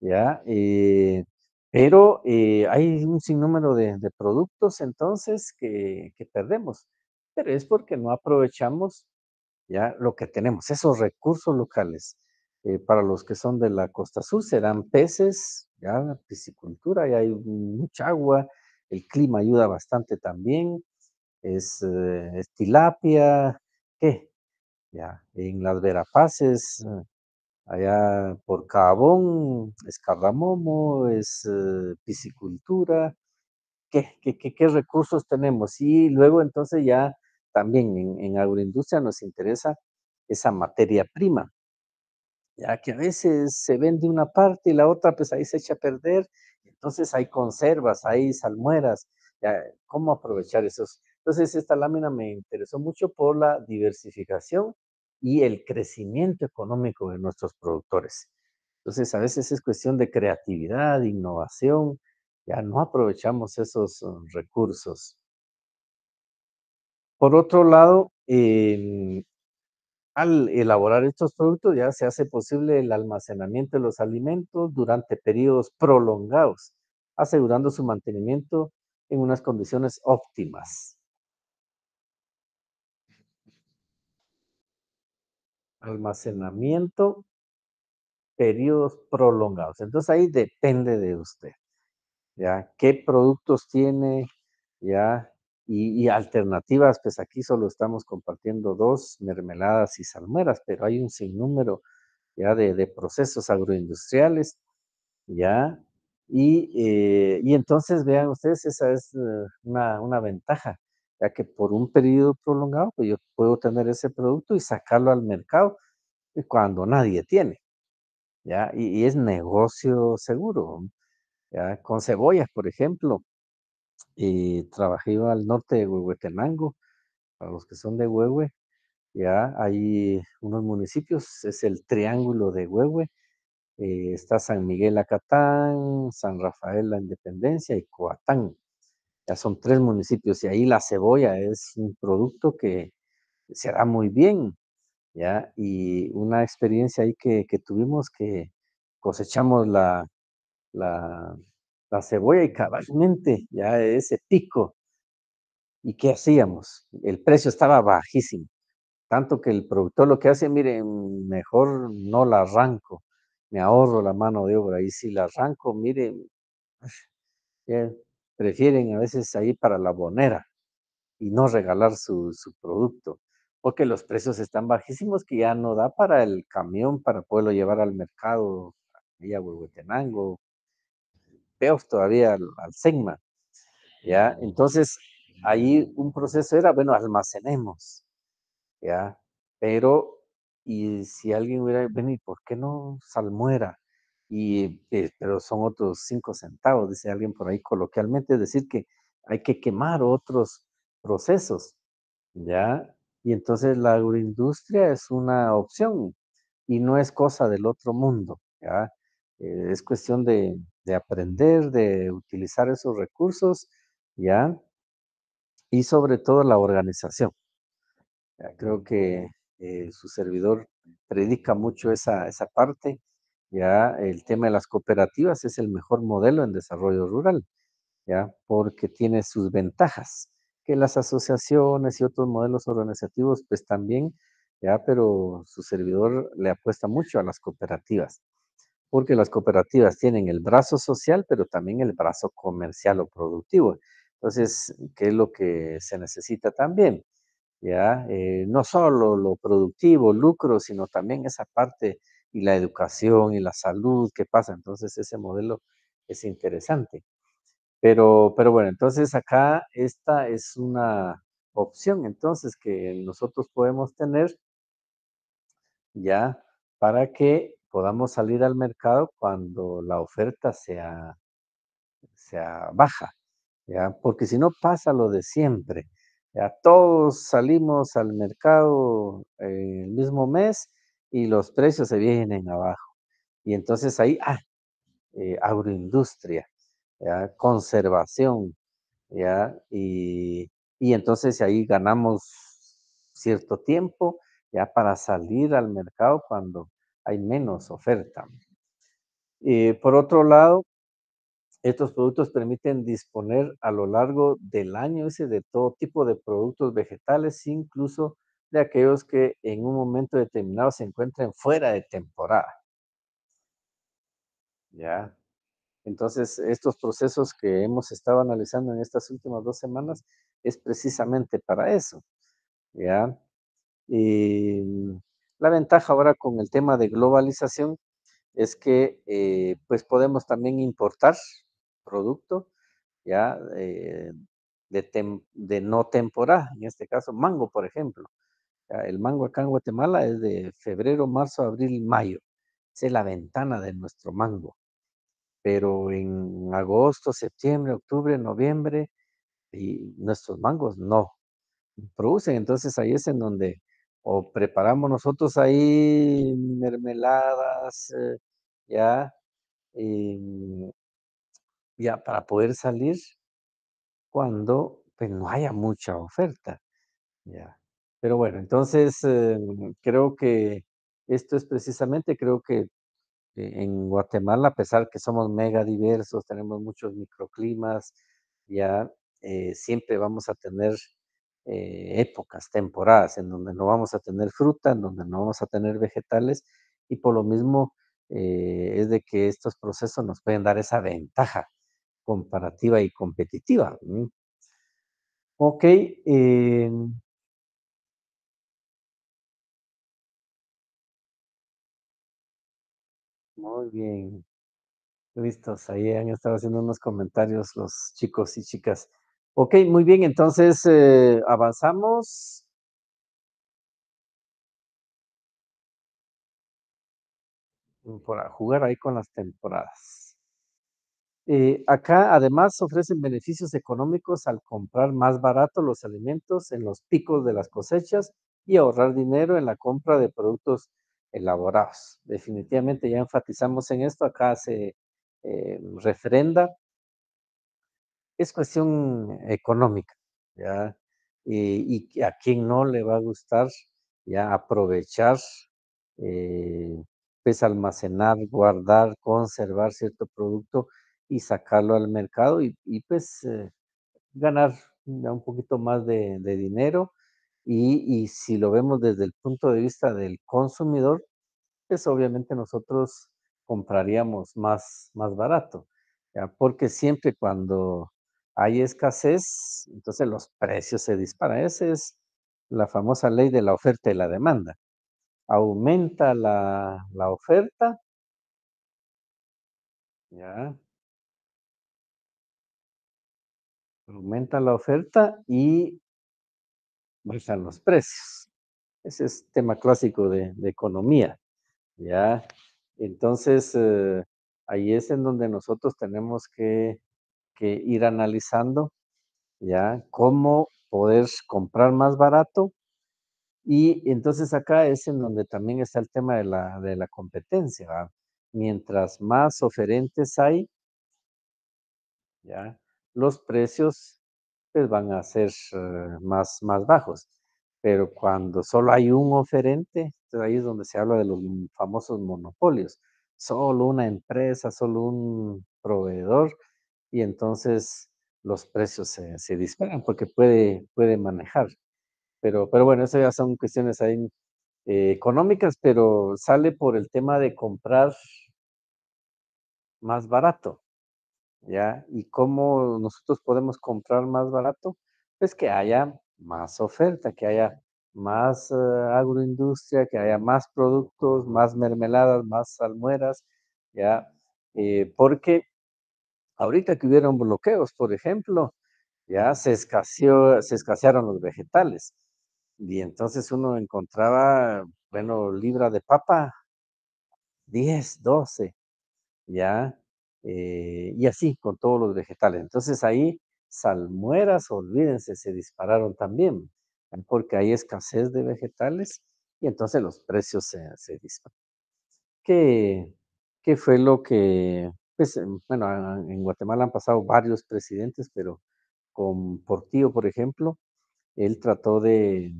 ya, y... Eh, pero eh, hay un sinnúmero de, productos entonces que, perdemos, pero es porque no aprovechamos ya lo que tenemos, esos recursos locales. Eh, para los que son de la costa sur serán peces, ya piscicultura, ya hay mucha agua, el clima ayuda bastante también, es, eh, es tilapia, ¿qué? Ya, en las verapaces allá por Cabón, es es eh, piscicultura, ¿Qué, qué, recursos tenemos? Y luego entonces ya también en, agroindustria nos interesa esa materia prima, ya que a veces se vende una parte y la otra pues ahí se echa a perder, entonces hay conservas, hay salmueras, ¿cómo aprovechar esos? Entonces esta lámina me interesó mucho por la diversificación y el crecimiento económico de nuestros productores. Entonces, a veces es cuestión de creatividad, innovación, ya no aprovechamos esos eh, recursos. Por otro lado, al elaborar estos productos ya se hace posible el almacenamiento de los alimentos durante periodos prolongados, asegurando su mantenimiento en unas condiciones óptimas. almacenamiento, periodos prolongados. Entonces ahí depende de usted, ¿ya? ¿Qué productos tiene, ya? Y, alternativas, pues aquí solo estamos compartiendo dos, mermeladas y salmueras, pero hay un sinnúmero ya de, procesos agroindustriales, ya, eh, y, entonces vean ustedes, esa es eh, una, una ventaja ya que por un periodo prolongado pues yo puedo tener ese producto y sacarlo al mercado eh, cuando nadie tiene. ¿ya? Y, es negocio seguro. ¿ya? Con cebollas, por ejemplo, y trabajé al norte de Huehuetenango, para los que son de Huehue, ya hay unos municipios, es el Triángulo de Huehue, eh, está San Miguel Acatán, San Rafael la Independencia y Coatán ya son tres municipios y ahí la cebolla es un producto que se da muy bien, ¿ya? Y una experiencia ahí que, tuvimos que cosechamos la, la, cebolla y cabalmente, ya ese pico. ¿Y qué hacíamos? El precio estaba bajísimo, tanto que el productor lo que hace, miren, mejor no la arranco, me ahorro la mano de obra y si la arranco, miren, prefieren a veces ahí para la bonera y no regalar su, producto, porque los precios están bajísimos que ya no da para el camión para poderlo llevar al mercado, allá a Huehuetenango, peor todavía al, al Segma. ¿ya? Entonces, ahí un proceso era, bueno, almacenemos, ¿ya? Pero, y si alguien hubiera, venido, ¿por qué no salmuera? y, eh, pero son otros cinco centavos, dice alguien por ahí coloquialmente, es decir, que hay que quemar otros procesos, ¿ya? Y entonces la agroindustria es una opción y no es cosa del otro mundo, ¿ya? Eh, es cuestión de, aprender, de utilizar esos recursos, ¿ya? Y sobre todo la organización. Creo que eh, su servidor predica mucho esa, esa parte ya el tema de las cooperativas es el mejor modelo en desarrollo rural, ya porque tiene sus ventajas que las asociaciones y otros modelos organizativos pues también ya, pero su servidor le apuesta mucho a las cooperativas, porque las cooperativas tienen el brazo social, pero también el brazo comercial o productivo. Entonces, ¿qué es lo que se necesita también? Ya, eh, no solo lo productivo, lucro, sino también esa parte y la educación y la salud, ¿qué pasa? Entonces ese modelo es interesante. Pero, pero bueno, entonces acá esta es una opción entonces que nosotros podemos tener ya para que podamos salir al mercado cuando la oferta sea, baja, ya, porque si no pasa lo de siempre. Ya todos salimos al mercado eh, el mismo mes y los precios se vienen abajo. Y entonces ahí, ah, eh, agroindustria, ¿ya? conservación, ¿ya? Y, entonces ahí ganamos cierto tiempo ya para salir al mercado cuando hay menos oferta. Eh, por otro lado, estos productos permiten disponer a lo largo del año ese de todo tipo de productos vegetales, incluso de aquellos que en un momento determinado se encuentren fuera de temporada. ¿Ya? Entonces, estos procesos que hemos estado analizando en estas últimas dos semanas es precisamente para eso. ¿Ya? Y la ventaja ahora con el tema de globalización es que eh, pues podemos también importar producto ya eh, de, no temporada, en este caso mango, por ejemplo el mango acá en Guatemala es de febrero, marzo, abril, mayo. Esa es la ventana de nuestro mango. Pero en agosto, septiembre, octubre, noviembre, y nuestros mangos no producen. Entonces ahí es en donde o preparamos nosotros ahí mermeladas, eh, ya, mm, ya para poder salir cuando pues no haya mucha oferta, ya. Pero bueno, entonces eh, creo que esto es precisamente, creo que eh, en Guatemala, a pesar que somos mega diversos, tenemos muchos microclimas, ya eh, siempre vamos a tener épocas, temporadas, en donde no vamos a tener fruta, en donde no vamos a tener vegetales, y por lo mismo es de que estos procesos nos pueden dar esa ventaja comparativa y competitiva. Ok, em, Muy bien. Listos, ahí han estado haciendo unos comentarios los chicos y chicas. Ok, muy bien, entonces eh, avanzamos. Mm, Para jugar ahí con las temporadas. Eh, acá además ofrecen beneficios económicos al comprar más barato los alimentos en los picos de las cosechas y ahorrar dinero en la compra de productos elaborados. Definitivamente ya enfatizamos en esto, acá se eh, refrenda. Es cuestión económica, ¿ya? Y, a quien no le va a gustar ya aprovechar, eh, pues almacenar, guardar, conservar cierto producto y sacarlo al mercado y, y pues eh, ganar un poquito más de dinero y, si lo vemos desde el punto de vista del consumidor, pues obviamente nosotros compraríamos más, más barato, porque siempre cuando hay escasez, entonces los precios se disparan. Esa es la famosa ley de la oferta y la demanda. Aumenta la, oferta, Aumenta la oferta y bajan los precios. Ese es tema clásico de, economía, ¿ya? Entonces, eh, ahí es en donde nosotros tenemos que, ir analizando, ¿ya? Cómo poder comprar más barato y entonces acá es en donde también está el tema de la, competencia. Mientras más oferentes hay, ¿ya? los precios pues van a ser eh, más, más bajos. Pero cuando solo hay un oferente, ahí es donde se habla de los famosos monopolios. Solo una empresa, solo un proveedor, y entonces los precios se, disparan porque puede, puede manejar. Pero, pero bueno, eso ya son cuestiones ahí eh, económicas, pero sale por el tema de comprar más barato. ¿ya? ¿Y cómo nosotros podemos comprar más barato? Pues que haya más oferta, que haya más eh, agroindustria, que haya más productos, más mermeladas, más salmueras, ¿ya? Eh, porque ahorita que hubieron bloqueos, por ejemplo, ya se, escaseó, se escasearon los vegetales. Y entonces uno encontraba, bueno, libra de papa, 10, 12, ¿ya? Eh, y así con todos los vegetales. Entonces ahí salmueras, olvídense, se dispararon también, porque hay escasez de vegetales y entonces los precios se, se disparan. ¿Qué, ¿Qué, fue lo que, pues, em, bueno, en Guatemala han pasado varios presidentes, pero con Portillo, por ejemplo, él trató de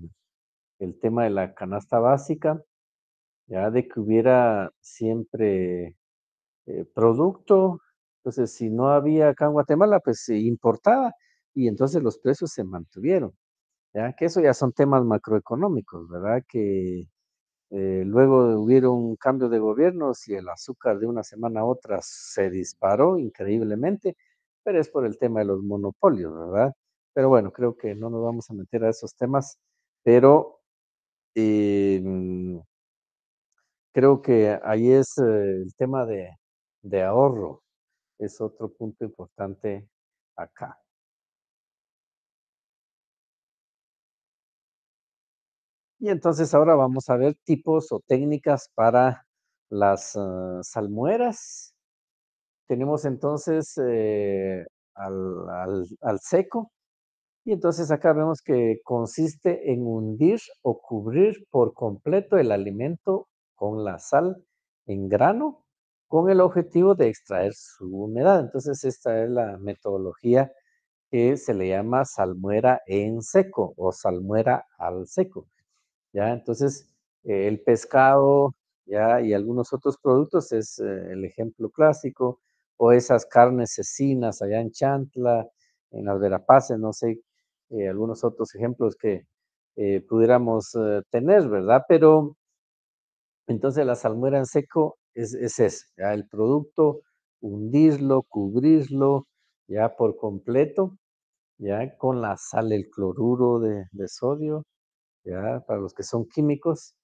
el tema de la canasta básica, ya de que hubiera siempre eh, producto. Entonces, si no había acá en Guatemala, pues se importaba y entonces los precios se mantuvieron. ¿ya? Que eso ya son temas macroeconómicos, ¿verdad? Que eh, luego un cambio de gobierno, y el azúcar de una semana a otra se disparó increíblemente, pero es por el tema de los monopolios, ¿verdad? Pero bueno, creo que no nos vamos a meter a esos temas, pero em, creo que ahí es eh, el tema de, de ahorro. Es otro punto importante acá. Y entonces ahora vamos a ver tipos o técnicas para las ah, salmueras. Tenemos entonces eh, al, al seco, y entonces acá vemos que consiste en hundir o cubrir por completo el alimento con la sal en grano con el objetivo de extraer su humedad. Entonces, esta es la metodología que se le llama salmuera en seco o salmuera al seco. ¿ya? Entonces, eh, el pescado ¿ya? y algunos otros productos es eh, el ejemplo clásico, o esas carnes cecinas allá en Chantla, en las Verapaces, no sé, eh, algunos otros ejemplos que pudiéramos tener, ¿verdad? Pero entonces la salmuera en seco es, es ya el producto, hundirlo, cubrirlo ya por completo, ya con la sal, el cloruro de, sodio, ya para los que son químicos,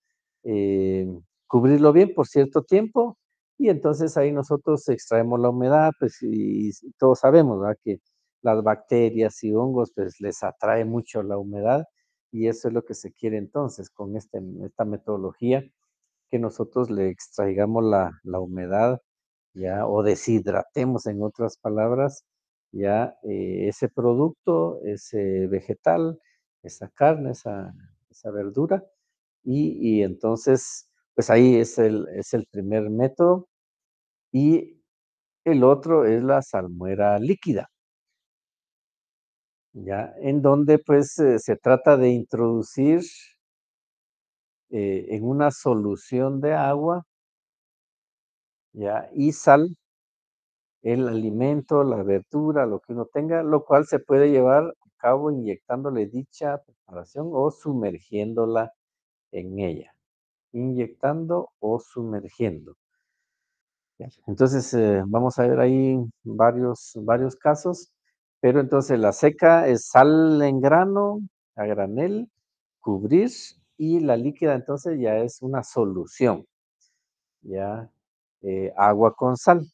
eh, cubrirlo bien por cierto tiempo y entonces ahí nosotros extraemos la humedad, pues y, todos sabemos ¿verdad? que las bacterias y hongos pues les atrae mucho la humedad y eso es lo que se quiere entonces con este, esta metodología que nosotros le extraigamos la, humedad, ya, o deshidratemos, en otras palabras, ya eh, ese producto, ese vegetal, esa carne, esa, esa verdura, y, entonces, pues ahí es el, es el primer método, y el otro es la salmuera líquida. ¿ya? En donde pues eh, se trata de introducir eh, en una solución de agua ¿ya? y sal, el alimento, la verdura, lo que uno tenga, lo cual se puede llevar a cabo inyectándole dicha preparación o sumergiéndola en ella, inyectando o sumergiendo. Entonces, eh, vamos a ver ahí varios, varios casos, pero entonces la seca es sal en grano, a granel, cubrir y la líquida entonces ya es una solución, ya eh, agua con sal,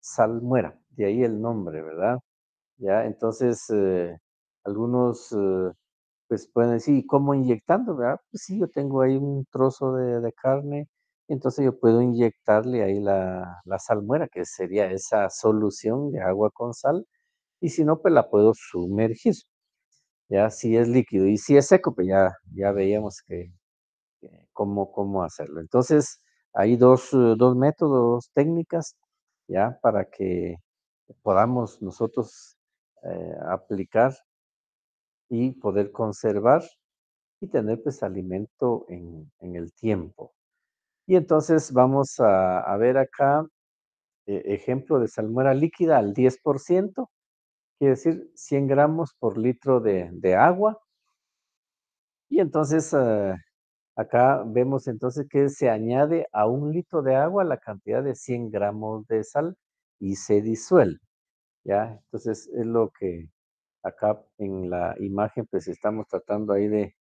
salmuera, de ahí el nombre, ¿verdad? Ya entonces eh, algunos eh, pues pueden decir, ¿y cómo inyectando? ¿verdad? Pues sí, yo tengo ahí un trozo de, carne, entonces yo puedo inyectarle ahí la, la, salmuera, que sería esa solución de agua con sal, y si no, pues la puedo sumergir ya si es líquido y si es seco, pues ya, ya veíamos que, cómo, hacerlo. Entonces, hay dos, eh, dos métodos, técnicas, ya para que podamos nosotros eh, aplicar y poder conservar y tener pues alimento en, el tiempo. Y entonces vamos a, ver acá e-, ejemplo de salmuera líquida al 10%, quiere decir 100 gramos por litro de, agua. Y entonces eh, acá vemos entonces que se añade a un litro de agua la cantidad de 100 gramos de sal y se disuelve. ¿ya? Entonces es lo que acá en la imagen pues estamos tratando ahí de,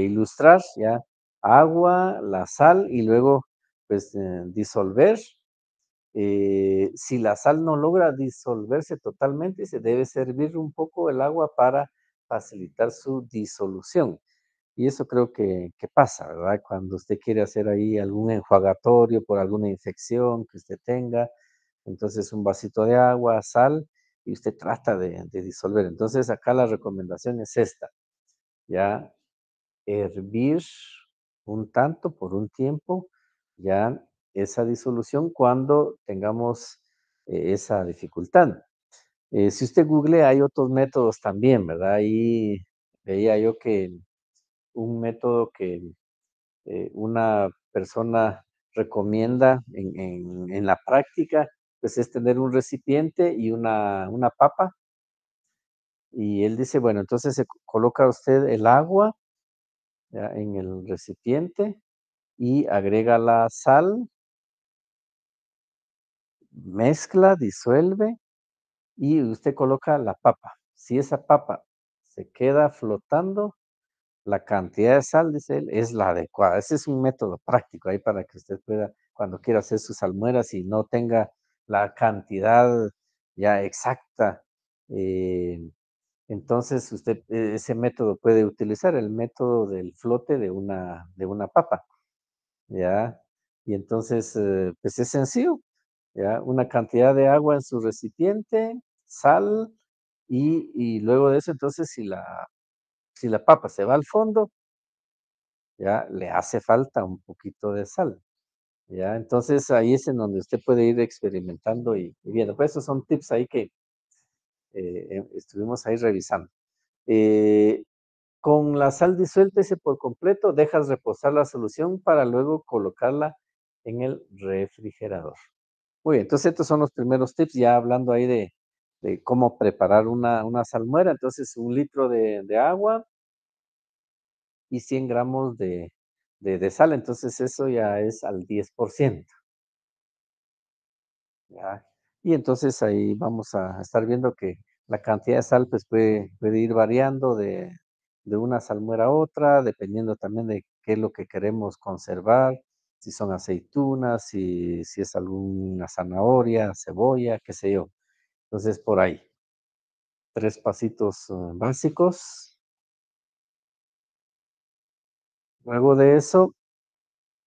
ilustrar, ¿ya? Agua, la sal y luego pues eh, disolver eh, si la sal no logra disolverse totalmente, se debe servir un poco el agua para facilitar su disolución. Y eso creo que, pasa, ¿verdad? Cuando usted quiere hacer ahí algún enjuagatorio por alguna infección que usted tenga, entonces un vasito de agua, sal, y usted trata de, de disolver. Entonces acá la recomendación es esta, ya hervir un tanto por un tiempo, ya esa disolución cuando tengamos eh, esa dificultad. Eh, si usted google, hay otros métodos también, ¿verdad? Ahí veía yo que un método que eh, una persona recomienda en, la práctica, pues es tener un recipiente y una, papa. Y él dice, bueno, entonces se coloca usted el agua en el recipiente y agrega la sal mezcla, disuelve y usted coloca la papa. Si esa papa se queda flotando, la cantidad de sal, es la adecuada. Ese es un método práctico ahí para que usted pueda, cuando quiera hacer sus almueras y no tenga la cantidad ya exacta. Eh, entonces, usted e, ese método puede utilizar el método del flote de una, de una papa. ¿Ya? Y entonces, eh, pues es sencillo una cantidad de agua en su recipiente, sal, y, luego de eso, entonces, si la, si la papa se va al fondo, ya le hace falta un poquito de sal. ¿ya? Entonces ahí es en donde usted puede ir experimentando y, viendo. Pues esos son tips ahí que eh, em, estuvimos ahí revisando. Eh, con la sal disuelta ese por completo, dejas reposar la solución para luego colocarla en el refrigerador. Muy bien, entonces estos son los primeros tips, ya hablando ahí de, cómo preparar una, salmuera. Entonces, un litro de, agua y 100 gramos de, sal. Entonces, eso ya es al 10%. Y entonces ahí vamos a estar viendo que la cantidad de sal pues, puede, ir variando de una salmuera a otra, dependiendo también de qué es lo que queremos conservar si son aceitunas, si, es alguna zanahoria, cebolla, qué sé yo. Entonces, por ahí. Tres pasitos eh, básicos. Luego de eso,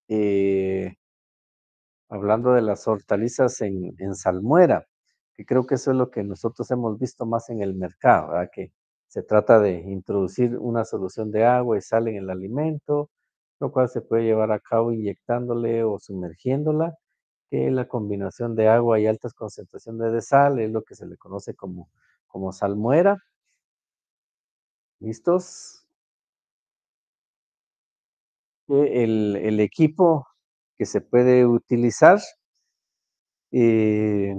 eh, hablando de las hortalizas en, salmuera, que creo que eso es lo que nosotros hemos visto más en el mercado, que se trata de introducir una solución de agua y sal en el alimento, lo cual se puede llevar a cabo inyectándole o sumergiéndola, que la combinación de agua y altas concentraciones de sal es lo que se le conoce como, salmuera. ¿Listos? El, equipo que se puede utilizar. Eh,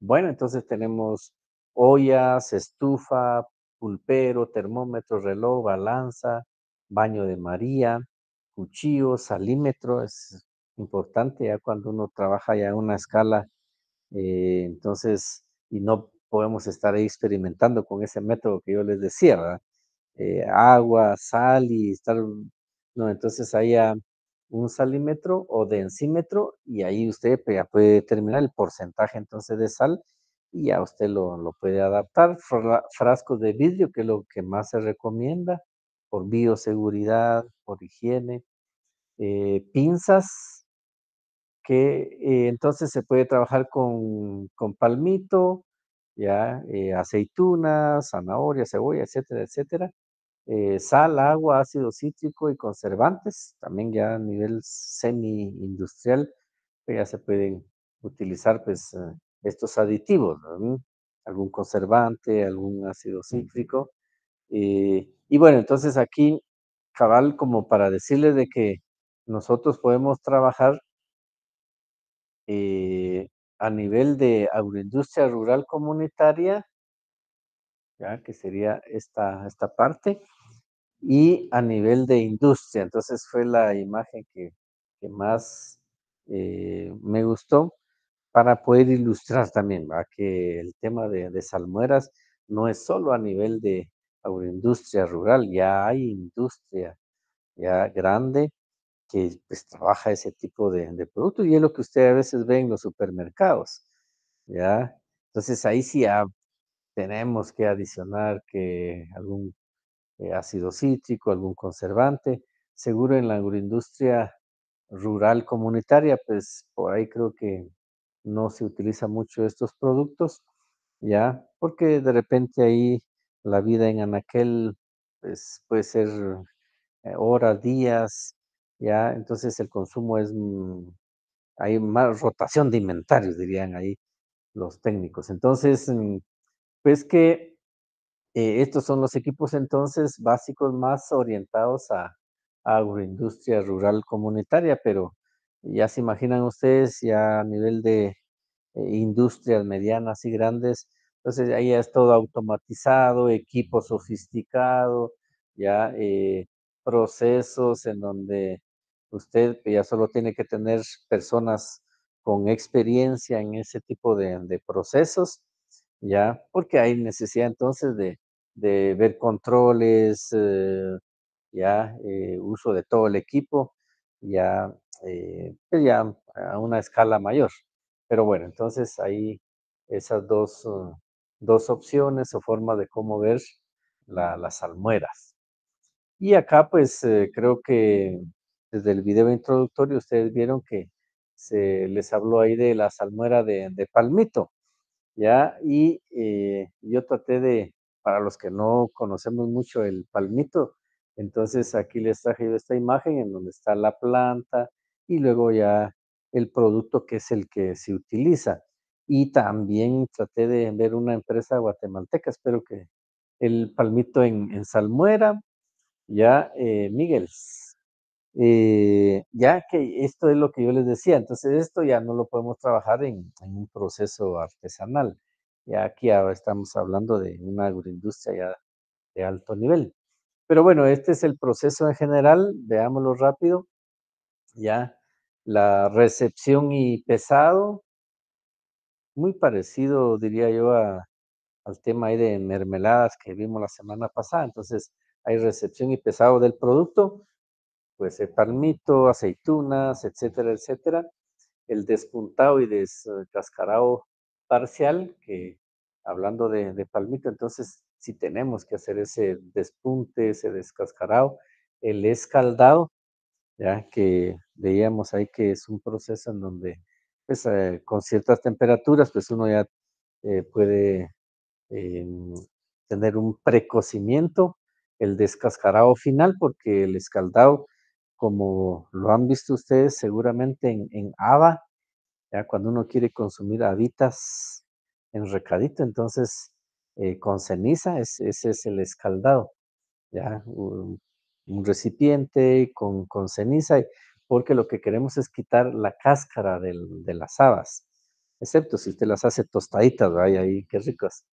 bueno, entonces tenemos ollas, estufa, pulpero, termómetro, reloj, balanza, baño de María, cuchillo, salímetro, es importante ya cuando uno trabaja ya en una escala, eh, entonces, y no podemos estar ahí experimentando con ese método que yo les decía, ¿verdad? Eh, agua, sal y estar, no, entonces haya un salímetro o densímetro y ahí usted ya puede determinar el porcentaje entonces de sal y ya usted lo, puede adaptar. frascos de vidrio, que es lo que más se recomienda, por bioseguridad, por higiene, eh, pinzas, que eh, entonces se puede trabajar con, palmito, ya, eh, aceitunas, zanahoria, cebolla, etcétera, etcétera, sal, agua, ácido cítrico y conservantes, también ya a nivel semi-industrial, pues, ya se pueden utilizar pues estos aditivos, algún conservante, algún ácido cítrico. Y bueno, entonces aquí, cabal, como para decirles de que nosotros podemos trabajar eh, a nivel de agroindustria rural comunitaria, ya que sería esta, esta parte, y a nivel de industria. Entonces fue la imagen que, más eh, me gustó para poder ilustrar también que el tema de, de, salmueras no es solo a nivel de, agroindustria rural, ya hay industria ya grande que pues, trabaja ese tipo de, de producto y es lo que usted a veces ven en los supermercados, ¿ya? Entonces ahí sí ya tenemos que adicionar que algún eh, ácido cítrico, algún conservante, seguro en la agroindustria rural comunitaria, pues por ahí creo que no se utiliza mucho estos productos, ¿ya? Porque de repente ahí la vida en Anaquel pues, puede ser eh, horas, días, ya, entonces el consumo es, mm, hay más rotación de inventarios, dirían ahí los técnicos. Entonces, mm, pues que eh, estos son los equipos entonces básicos más orientados a, agroindustria rural comunitaria, pero ya se imaginan ustedes, ya a nivel de eh, industrias medianas y grandes, entonces ahí es todo automatizado, equipo sofisticado, ya eh, procesos en donde usted pues, ya solo tiene que tener personas con experiencia en ese tipo de, procesos, ya, porque hay necesidad entonces de, ver controles, eh, ya, eh, uso de todo el equipo, ya, pues, ya a una escala mayor. Pero bueno, entonces ahí esas dos uh, dos opciones o formas de cómo ver las almueras. Y acá pues eh, creo que desde el video introductorio ustedes vieron que se les habló ahí de la salmuera de, palmito, ¿ya? Y eh, yo traté de, para los que no conocemos mucho el palmito, entonces aquí les traje yo esta imagen en donde está la planta y luego ya el producto que es el que se utiliza y también traté de ver una empresa guatemalteca, espero que el palmito en, Salmuera, ya eh, Miguel, eh, ya que esto es lo que yo les decía, entonces esto ya no lo podemos trabajar en, un proceso artesanal, ya aquí ahora estamos hablando de una agroindustria ya de alto nivel. Pero bueno, este es el proceso en general, veámoslo rápido, ya la recepción y pesado, muy parecido, diría yo, al tema ahí de mermeladas que vimos la semana pasada. Entonces, hay recepción y pesado del producto, pues el eh, palmito, aceitunas, etcétera, etcétera. El despuntado y descascarado parcial, que hablando de, palmito, entonces si tenemos que hacer ese despunte, ese descascarado, el escaldado, ya que veíamos ahí que es un proceso en donde pues, eh, con ciertas temperaturas, pues uno ya eh, puede eh, tener un precocimiento, el descascarado final, porque el escaldado, como lo han visto ustedes seguramente en, en haba, ya cuando uno quiere consumir habitas en recadito, entonces con ceniza, ese es el escaldado, ya un, recipiente con, con ceniza y porque lo que queremos es quitar la cáscara de las habas, excepto si usted las hace tostaditas, vaya ahí, qué ricas.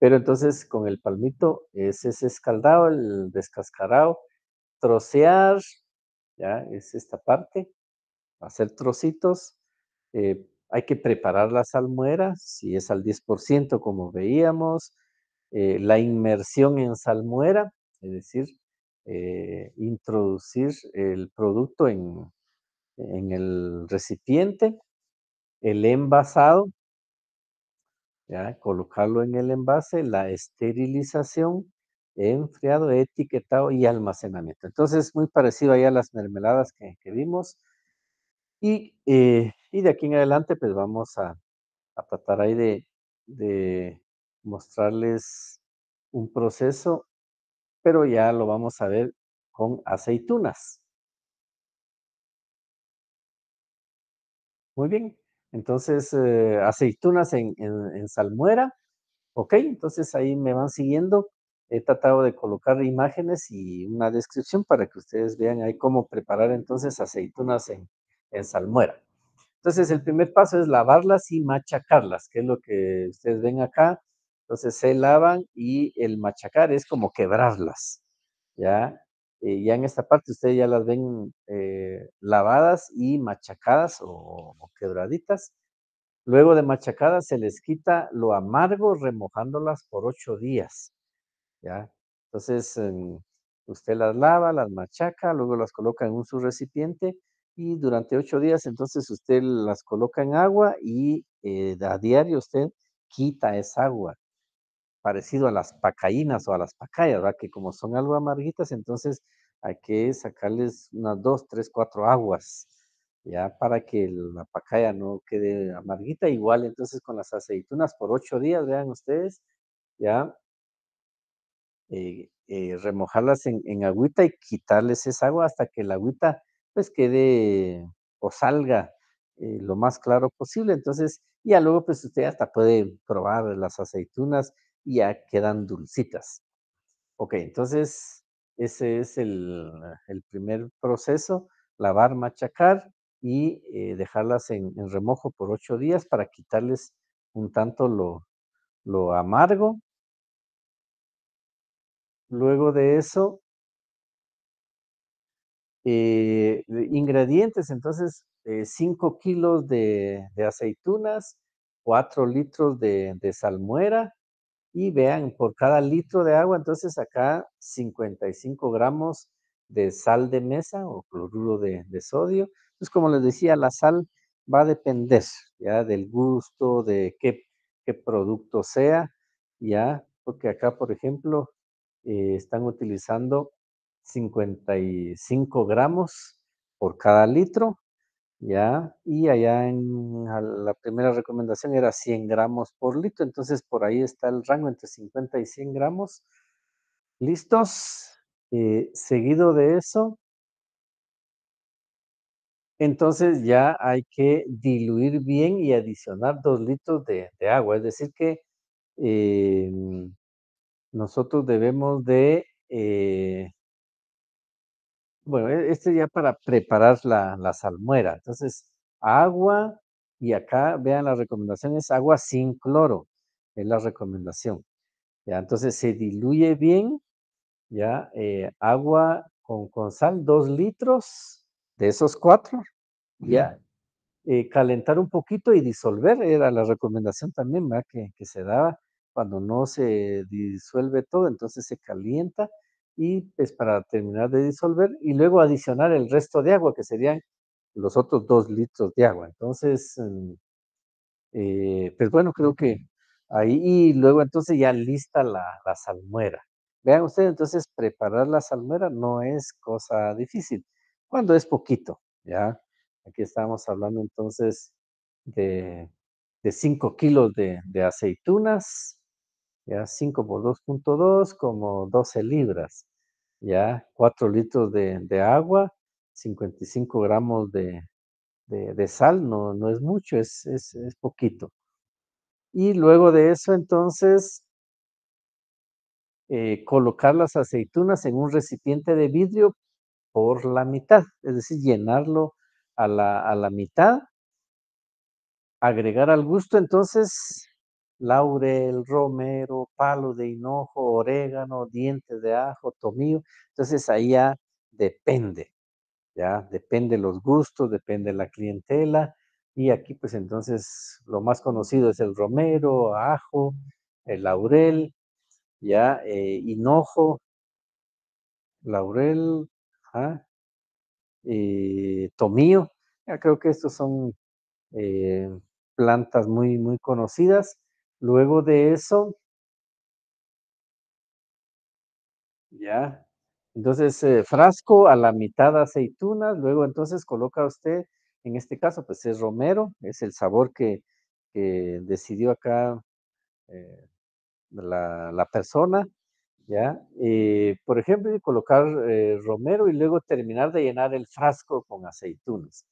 Pero entonces con el palmito es ese escaldado, el descascarado, trocear, ya es esta parte, hacer trocitos. Eh, hay que preparar la salmuera, si es al 10% como veíamos, eh, la inmersión en salmuera, es decir, eh, introducir el producto en, el recipiente, el envasado, colocarlo en el envase, la esterilización, enfriado, etiquetado y almacenamiento. Entonces, muy parecido a las mermeladas que, vimos. Eh, y, de aquí en adelante, pues vamos a, tratar ahí de, de mostrarles un proceso pero ya lo vamos a ver con aceitunas. Muy bien, entonces eh, aceitunas en, salmuera, ok, entonces ahí me van siguiendo. He tratado de colocar imágenes y una descripción para que ustedes vean ahí cómo preparar entonces aceitunas en, en salmuera. Entonces el primer paso es lavarlas y machacarlas, que es lo que ustedes ven acá entonces se lavan y el machacar es como quebrarlas, ¿ya? Eh, ya en esta parte ustedes ya las ven eh, lavadas y machacadas o, quebraditas. Luego de machacadas se les quita lo amargo remojándolas por ocho días, ¿ya? Entonces em, usted las lava, las machaca, luego las coloca en un subrecipiente y durante ocho días entonces usted las coloca en agua y eh, a diario usted quita esa agua parecido a las pacaínas o a las pacayas, ¿verdad? que como son algo amarguitas, entonces hay que sacarles unas dos, tres, cuatro aguas, ya para que la pacaya no quede amarguita. Igual entonces con las aceitunas por ocho días, vean ustedes, ya eh, eh, remojarlas en, agüita y quitarles esa agua hasta que la agüita pues quede o salga eh, lo más claro posible. Entonces, ya luego pues usted hasta puede probar las aceitunas ya quedan dulcitas. Ok, entonces ese es el, primer proceso, lavar, machacar y eh, dejarlas en, remojo por ocho días para quitarles un tanto lo, amargo. Luego de eso, eh, ingredientes, entonces 5 eh, kilos de, aceitunas, 4 litros de, salmuera, y vean, por cada litro de agua, entonces acá 55 gramos de sal de mesa o cloruro de, sodio. Entonces, como les decía, la sal va a depender ya del gusto, de qué, producto sea, ya, porque acá, por ejemplo, eh, están utilizando 55 gramos por cada litro ¿ya? Y allá en la primera recomendación era 100 gramos por litro, entonces por ahí está el rango entre 50 y 100 gramos. ¿Listos? Eh, seguido de eso, entonces ya hay que diluir bien y adicionar 2 litros de, agua, es decir que em, nosotros debemos de eh, bueno, e, este ya para preparar la, salmuera. Entonces, agua, y acá vean las recomendaciones, agua sin cloro, es la recomendación. Ya, entonces se diluye bien, ya, eh, agua con, sal, dos litros de esos cuatro, ya, eh, calentar un poquito y disolver, era la recomendación también, ¿verdad? Que, que se daba cuando no se disuelve todo, entonces se calienta y pues para terminar de disolver y luego adicionar el resto de agua que serían los otros dos litros de agua. Entonces, em, eh, pues bueno, creo que ahí y luego entonces ya lista la, salmuera. Vean ustedes, entonces preparar la salmuera no es cosa difícil, cuando es poquito, ¿ya? Aquí estábamos hablando entonces de, de 5 kilos de, de aceitunas, ya 5 por 2.2 como 12 libras, ya 4 litros de, agua, 55 gramos de, de, sal, no, no, es mucho, es, es, es poquito. Y luego de eso entonces eh, colocar las aceitunas en un recipiente de vidrio por la mitad, es decir, llenarlo a la, a la mitad, agregar al gusto entonces laurel, romero, palo de hinojo, orégano, dientes de ajo, tomillo. Entonces ahí ya depende, ya depende los gustos, depende la clientela. Y aquí pues entonces lo más conocido es el romero, ajo, el laurel, ya eh, hinojo, laurel, tomillo. Ya creo que estos son eh, plantas muy, muy conocidas Luego de eso, ya, entonces eh, frasco a la mitad aceitunas, luego entonces coloca usted, en este caso pues es romero, es el sabor que, decidió acá eh, la, persona, ¿ya? Eh, por ejemplo, colocar romero y luego terminar de llenar el frasco con aceitunas.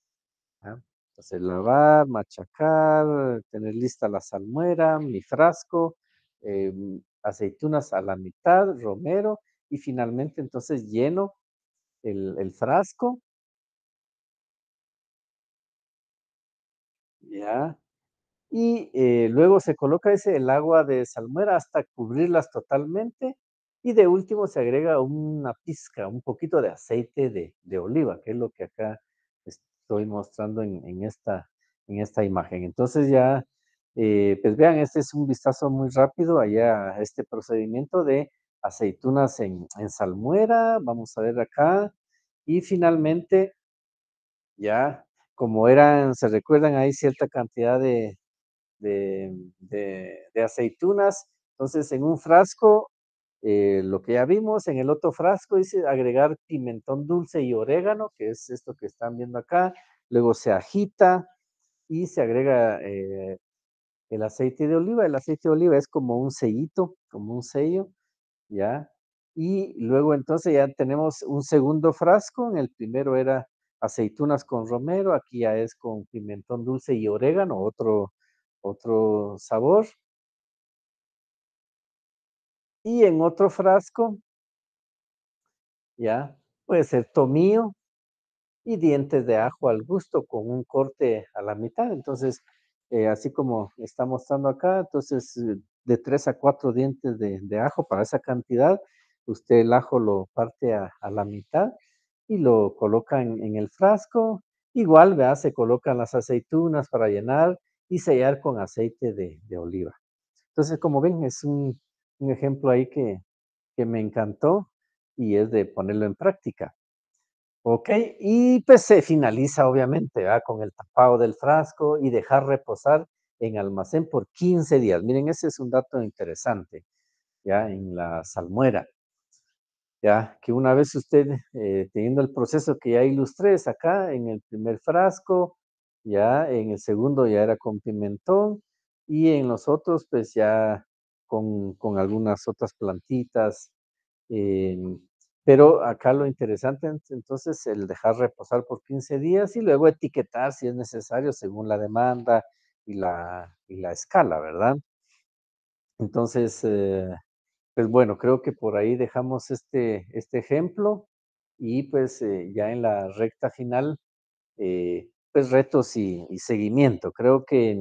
¿ya? se lavar, machacar, tener lista la salmuera, mi frasco, em, aceitunas a la mitad, romero, y finalmente entonces lleno el, frasco. Ya. Y eh, luego se coloca ese, el agua de salmuera hasta cubrirlas totalmente. Y de último se agrega una pizca, un poquito de aceite de oliva, que es lo que acá estoy mostrando en, esta, en esta imagen. Entonces ya, eh, pues vean, este es un vistazo muy rápido allá a este procedimiento de aceitunas en, salmuera, vamos a ver acá, y finalmente ya como eran, se recuerdan, hay cierta cantidad de, de, aceitunas. Entonces, en un frasco eh, lo que ya vimos en el otro frasco dice agregar pimentón dulce y orégano, que es esto que están viendo acá. Luego se agita y se agrega eh, el aceite de oliva. El aceite de oliva es como un sellito, como un sello, ¿ya? Y luego entonces ya tenemos un segundo frasco. En el primero era aceitunas con romero, aquí ya es con pimentón dulce y orégano, otro, otro sabor. Y en otro frasco, ya, puede ser tomillo y dientes de ajo al gusto con un corte a la mitad. Entonces, eh, así como está mostrando acá, entonces eh, de tres a cuatro dientes de, ajo para esa cantidad, usted el ajo lo parte a, la mitad y lo coloca en, el frasco. Igual, vea, se colocan las aceitunas para llenar y sellar con aceite de, de oliva. Entonces, como ven, es un un ejemplo ahí que, que me encantó y es de ponerlo en práctica. Ok, y pues se finaliza obviamente ¿ah? con el tapado del frasco y dejar reposar en almacén por 15 días. Miren, ese es un dato interesante, ya en la salmuera, ya que una vez usted, eh, teniendo el proceso que ya ilustré, acá en el primer frasco, ya en el segundo ya era con pimentón y en los otros pues ya con, algunas otras plantitas. Eh, pero acá lo interesante entonces el dejar reposar por 15 días y luego etiquetar si es necesario según la demanda y la, escala, ¿verdad? Entonces, eh, pues bueno, creo que por ahí dejamos este, este ejemplo y pues eh, ya en la recta final, pues retos y, seguimiento. Creo que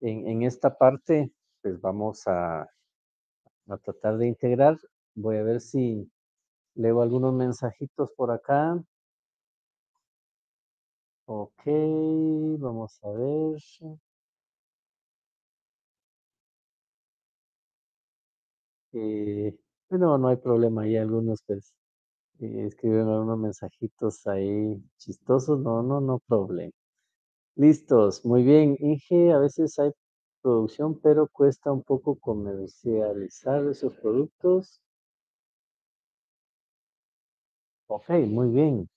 en esta parte pues, vamos a, tratar de integrar. Voy a ver si leo algunos mensajitos por acá. Ok, vamos a ver. Eh, bueno, no hay problema, hay algunos pues eh, escriben algunos mensajitos ahí chistosos, no, no, no problema. Listos, muy bien. Inge, a veces hay producción, pero cuesta un poco comercializar esos productos. Ok, muy bien.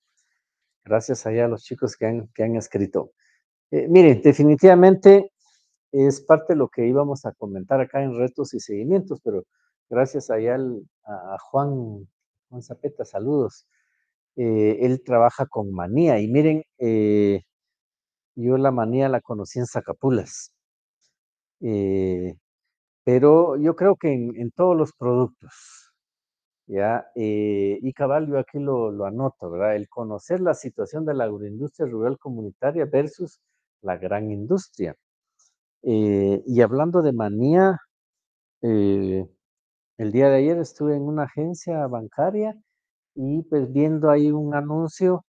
Gracias allá a los chicos que han, escrito. Eh, miren, definitivamente es parte de lo que íbamos a comentar acá en retos y seguimientos, pero gracias allá a Juan, Juan Zapeta, saludos. Eh, él trabaja con manía y miren, eh, yo la manía la conocí en Zacapulas. Eh, pero yo creo que en, todos los productos, ¿ya? Eh, y cabal, yo aquí lo, anoto, ¿verdad? El conocer la situación de la agroindustria rural comunitaria versus la gran industria. Eh, y hablando de manía, el día de ayer estuve en una agencia bancaria y pues viendo ahí un anuncio,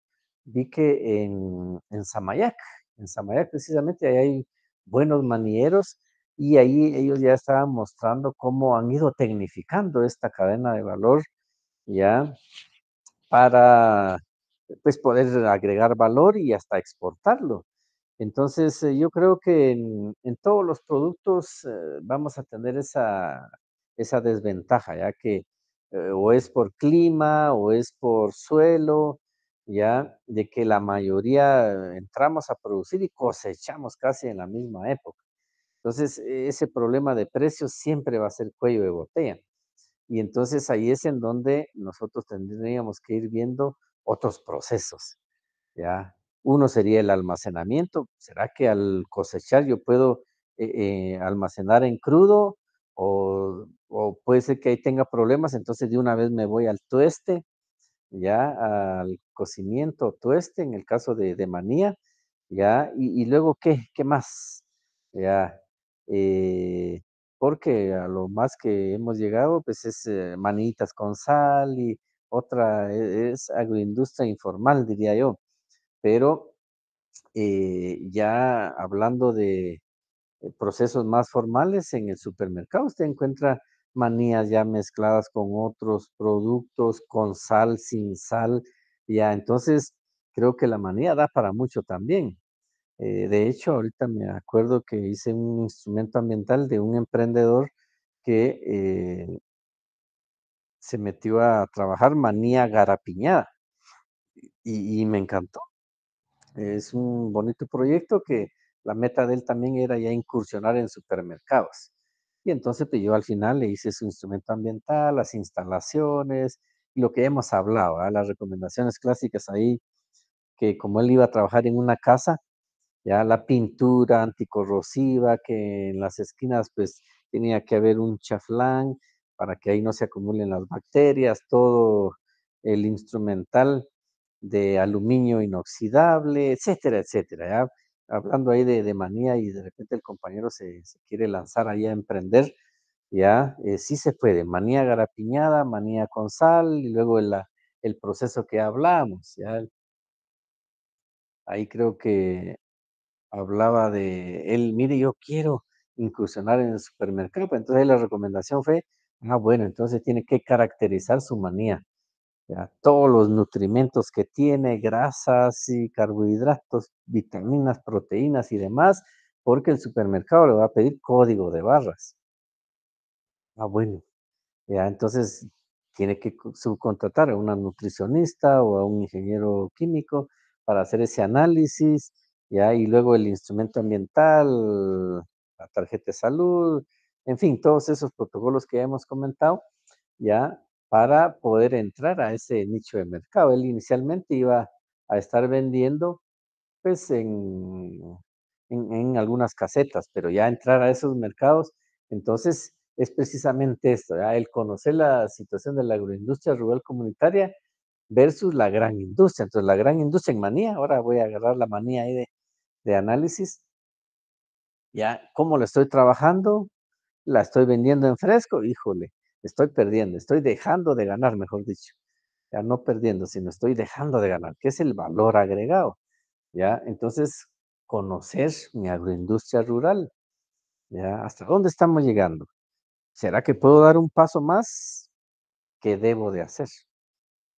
vi que en, en Samayac, en Samayac precisamente, hay buenos manieros y ahí ellos ya estaban mostrando cómo han ido tecnificando esta cadena de valor, ya, para pues poder agregar valor y hasta exportarlo. Entonces, eh, yo creo que en, todos los productos eh, vamos a tener esa, desventaja, ya que eh, o es por clima o es por suelo, ya de que la mayoría entramos a producir y cosechamos casi en la misma época. Entonces, e-, ese problema de precios siempre va a ser cuello de botella. Y entonces ahí es en donde nosotros tendríamos que ir viendo otros procesos. ¿ya? Uno sería el almacenamiento. ¿Será que al cosechar yo puedo eh, eh, almacenar en crudo? O, puede ser que ahí tenga problemas, entonces de una vez me voy al tueste, ya al cocimiento tueste, en el caso de, manía, ya, y, y luego qué, qué más, ya, eh, porque a lo más que hemos llegado, pues es eh, manitas con sal y otra e, es, agroindustria informal, diría yo. Pero eh, ya hablando de eh, procesos más formales, en el supermercado usted encuentra manías ya mezcladas con otros productos, con sal, sin sal, ya entonces creo que la manía da para mucho también. Eh, de hecho, ahorita me acuerdo que hice un instrumento ambiental de un emprendedor que eh, se metió a trabajar manía garapiñada y, me encantó. Es un bonito proyecto que la meta de él también era ya incursionar en supermercados. Y entonces pues, yo al final le hice su instrumento ambiental, las instalaciones, lo que hemos hablado, ¿ah? las recomendaciones clásicas ahí, que como él iba a trabajar en una casa, ya la pintura anticorrosiva, que en las esquinas pues tenía que haber un chaflán para que ahí no se acumulen las bacterias, todo el instrumental de aluminio inoxidable, etcétera, etcétera. ¿ya? Hablando ahí de, manía y de repente el compañero se, quiere lanzar ahí a emprender, ya eh, sí se puede, manía garapiñada, manía con sal y luego el, proceso que hablamos, Ahí creo que hablaba de él, mire, yo quiero incursionar en el supermercado. Pues, entonces la recomendación fue, ah, bueno, entonces tiene que caracterizar su manía. ya, Todos los nutrimentos que tiene, grasas y carbohidratos, vitaminas, proteínas y demás, porque el supermercado le va a pedir código de barras. Ah, bueno. Ya, entonces tiene que subcontratar a una nutricionista o a un ingeniero químico para hacer ese análisis ¿ya? Y luego el instrumento ambiental, la tarjeta de salud, en fin, todos esos protocolos que ya hemos comentado, ¿ya? Para poder entrar a ese nicho de mercado. Él inicialmente iba a estar vendiendo, pues, en, en, algunas casetas, pero ya entrar a esos mercados, entonces es precisamente esto, ¿ya? el conocer la situación de la agroindustria rural comunitaria versus la gran industria. Entonces, la gran industria en manía, ahora voy a agarrar la manía ahí de, de análisis, ya, ¿cómo la estoy trabajando? La estoy vendiendo en fresco, híjole, estoy perdiendo, estoy dejando de ganar, mejor dicho. Ya no perdiendo, sino estoy dejando de ganar, que es el valor agregado. Ya, entonces, conocer mi agroindustria rural. Ya, ¿hasta dónde estamos llegando? ¿Será que puedo dar un paso más? ¿Qué debo de hacer?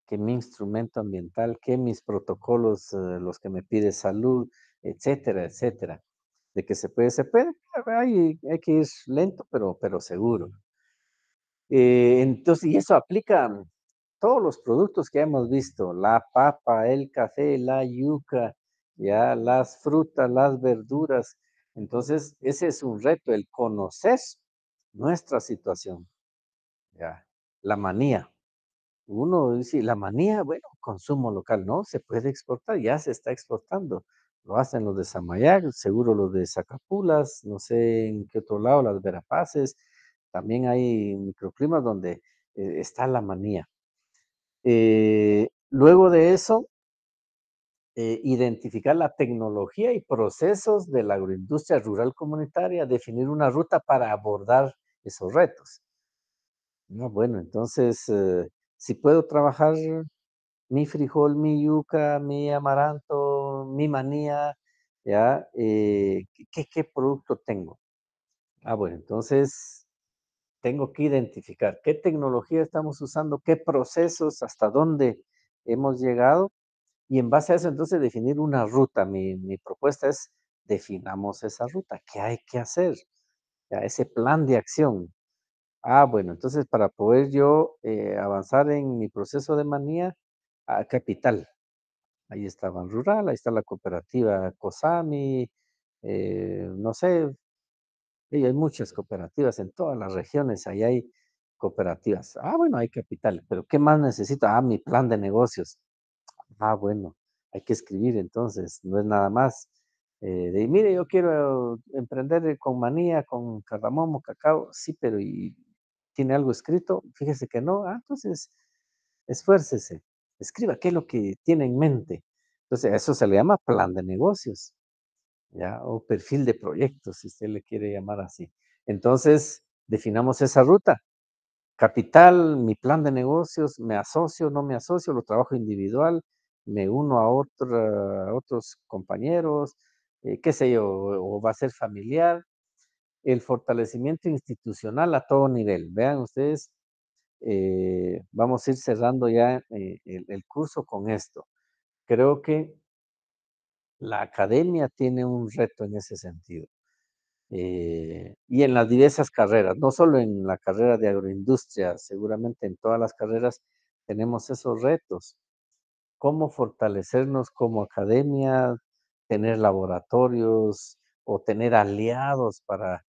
¿Qué mi instrumento ambiental, qué mis protocolos, eh, los que me pide salud, etcétera, etcétera. De que se puede, se puede, hay, hay que ir lento, pero, pero seguro. Eh, entonces, y eso aplica todos los productos que hemos visto, la papa, el café, la yuca, ya las frutas, las verduras. Entonces, ese es un reto, el conocer nuestra situación. Ya, la manía. Uno dice, la manía, bueno, consumo local, no, se puede exportar, ya se está exportando lo hacen los de Samayag, seguro los de Zacapulas, no sé en qué otro lado, las Verapaces, también hay microclimas donde eh, está la manía. Eh, luego de eso, eh, identificar la tecnología y procesos de la agroindustria rural comunitaria, definir una ruta para abordar esos retos. bueno, entonces, si puedo trabajar mi frijol, mi yuca, mi amaranto, mi manía, ¿ya? Eh, ¿qué, producto tengo? Ah, bueno, entonces tengo que identificar qué tecnología estamos usando, qué procesos, hasta dónde hemos llegado y en base a eso entonces definir una ruta. Mi, propuesta es definamos esa ruta, qué hay que hacer, ese plan de acción. Ah, bueno, entonces para poder yo eh, avanzar en mi proceso de manía, a ah, capital, Ahí está Ban Rural, ahí está la cooperativa COSAMI, eh, no sé, hay muchas cooperativas en todas las regiones, ahí hay cooperativas. Ah, bueno, hay capital, pero ¿qué más necesito? Ah, mi plan de negocios. Ah, bueno, hay que escribir entonces, no es nada más. Eh, de, mire, yo quiero emprender con manía, con cardamomo, cacao, sí, pero ¿y tiene algo escrito? Fíjese que no, ah, entonces esfuércese escriba qué es lo que tiene en mente. Entonces, a eso se le llama plan de negocios, ¿ya? O perfil de proyectos, si usted le quiere llamar así. Entonces, definamos esa ruta. Capital, mi plan de negocios, me asocio, no me asocio, lo trabajo individual, me uno a, otro, a otros compañeros, eh, qué sé yo, o va a ser familiar. El fortalecimiento institucional a todo nivel. Vean ustedes eh, vamos a ir cerrando ya eh, el, curso con esto. Creo que la academia tiene un reto en ese sentido. Eh, y en las diversas carreras, no solo en la carrera de agroindustria, seguramente en todas las carreras tenemos esos retos. Cómo fortalecernos como academia, tener laboratorios o tener aliados para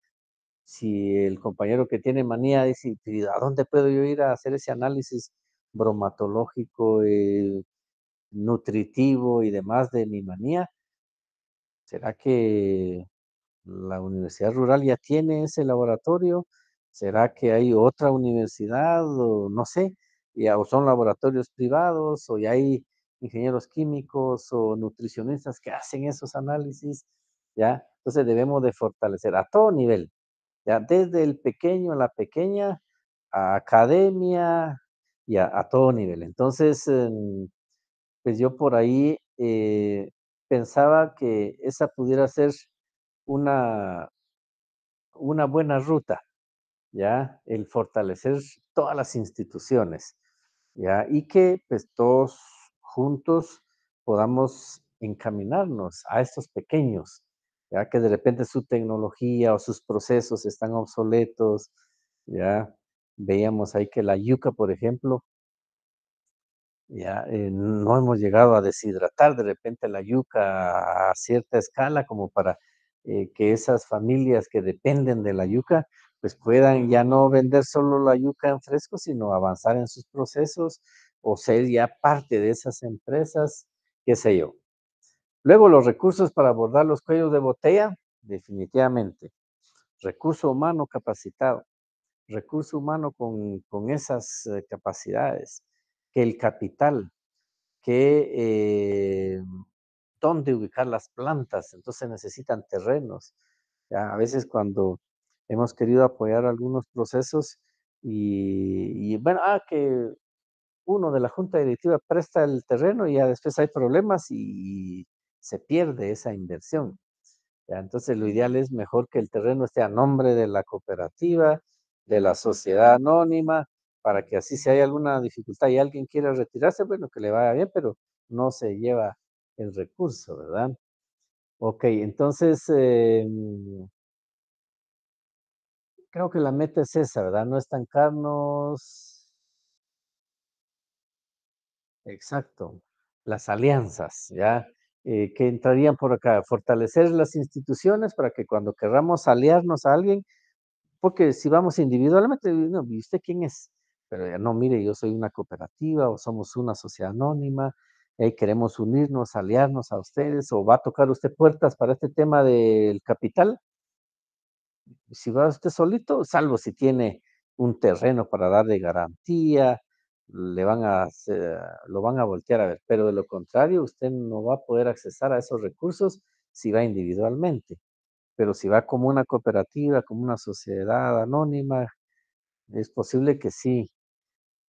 si el compañero que tiene manía dice, pues, ¿a dónde puedo yo ir a hacer ese análisis bromatológico, eh, nutritivo y demás de mi manía? ¿Será que la universidad rural ya tiene ese laboratorio? ¿Será que hay otra universidad o no sé? o son laboratorios privados o ya hay ingenieros químicos o nutricionistas que hacen esos análisis, ¿ya? Entonces debemos de fortalecer a todo nivel, ya desde el pequeño a la pequeña, a academia y a, todo nivel. Entonces, em, pues yo por ahí eh, pensaba que esa pudiera ser una, una buena ruta, ¿ya? El fortalecer todas las instituciones, ¿ya? Y que pues todos juntos podamos encaminarnos a estos pequeños, ya que de repente su tecnología o sus procesos están obsoletos, ya veíamos ahí que la yuca, por ejemplo, ya eh, no hemos llegado a deshidratar de repente la yuca a cierta escala como para eh, que esas familias que dependen de la yuca pues puedan ya no vender solo la yuca en fresco, sino avanzar en sus procesos o ser ya parte de esas empresas, qué sé yo. Luego, los recursos para abordar los cuellos de botella, definitivamente. Recurso humano capacitado, recurso humano con, esas eh, capacidades, que el capital, que eh, dónde ubicar las plantas, entonces necesitan terrenos. a veces cuando hemos querido apoyar algunos procesos y, y bueno, ah, que uno de la junta directiva presta el terreno y ya después hay problemas y, se pierde esa inversión. ¿ya? Entonces lo ideal es mejor que el terreno esté a nombre de la cooperativa, de la sociedad anónima, para que así si hay alguna dificultad y alguien quiere retirarse, bueno, que le vaya bien, pero no se lleva el recurso, ¿verdad? Ok, entonces em creo que la meta es esa, ¿verdad? No estancarnos. Exacto, las alianzas, ¿ya? Eh, que entrarían por acá, fortalecer las instituciones para que cuando querramos aliarnos a alguien, porque si vamos individualmente, no, ¿y usted quién es? Pero ya no, mire, yo soy una cooperativa o somos una sociedad anónima, eh, queremos unirnos, aliarnos a ustedes, o va a tocar usted puertas para este tema del capital. Si va usted solito, salvo si tiene un terreno para dar de garantía, le van a lo van a voltear a ver, pero de lo contrario, usted no va a poder accesar a esos recursos si va individualmente, pero si va como una cooperativa, como una sociedad anónima, es posible que sí.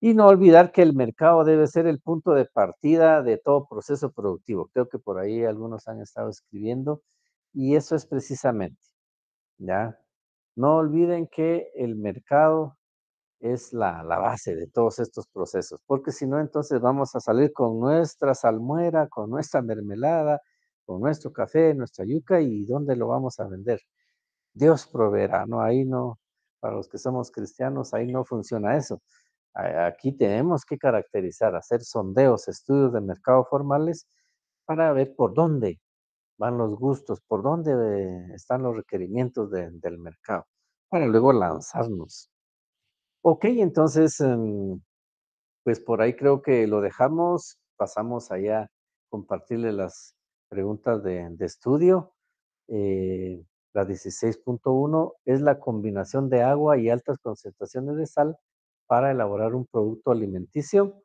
Y no olvidar que el mercado debe ser el punto de partida de todo proceso productivo. Creo que por ahí algunos han estado escribiendo y eso es precisamente, ¿ya? No olviden que el mercado es la, base de todos estos procesos, porque si no, entonces vamos a salir con nuestra salmuera, con nuestra mermelada, con nuestro café, nuestra yuca, ¿y dónde lo vamos a vender? Dios proveerá, ¿no? Ahí no, para los que somos cristianos, ahí no funciona eso. Aquí tenemos que caracterizar, hacer sondeos, estudios de mercado formales para ver por dónde van los gustos, por dónde eh, están los requerimientos del mercado, para luego lanzarnos Ok, entonces, em, pues por ahí creo que lo dejamos. Pasamos allá a compartirle las preguntas de, estudio. Eh, la 16.1 es la combinación de agua y altas concentraciones de sal para elaborar un producto alimenticio.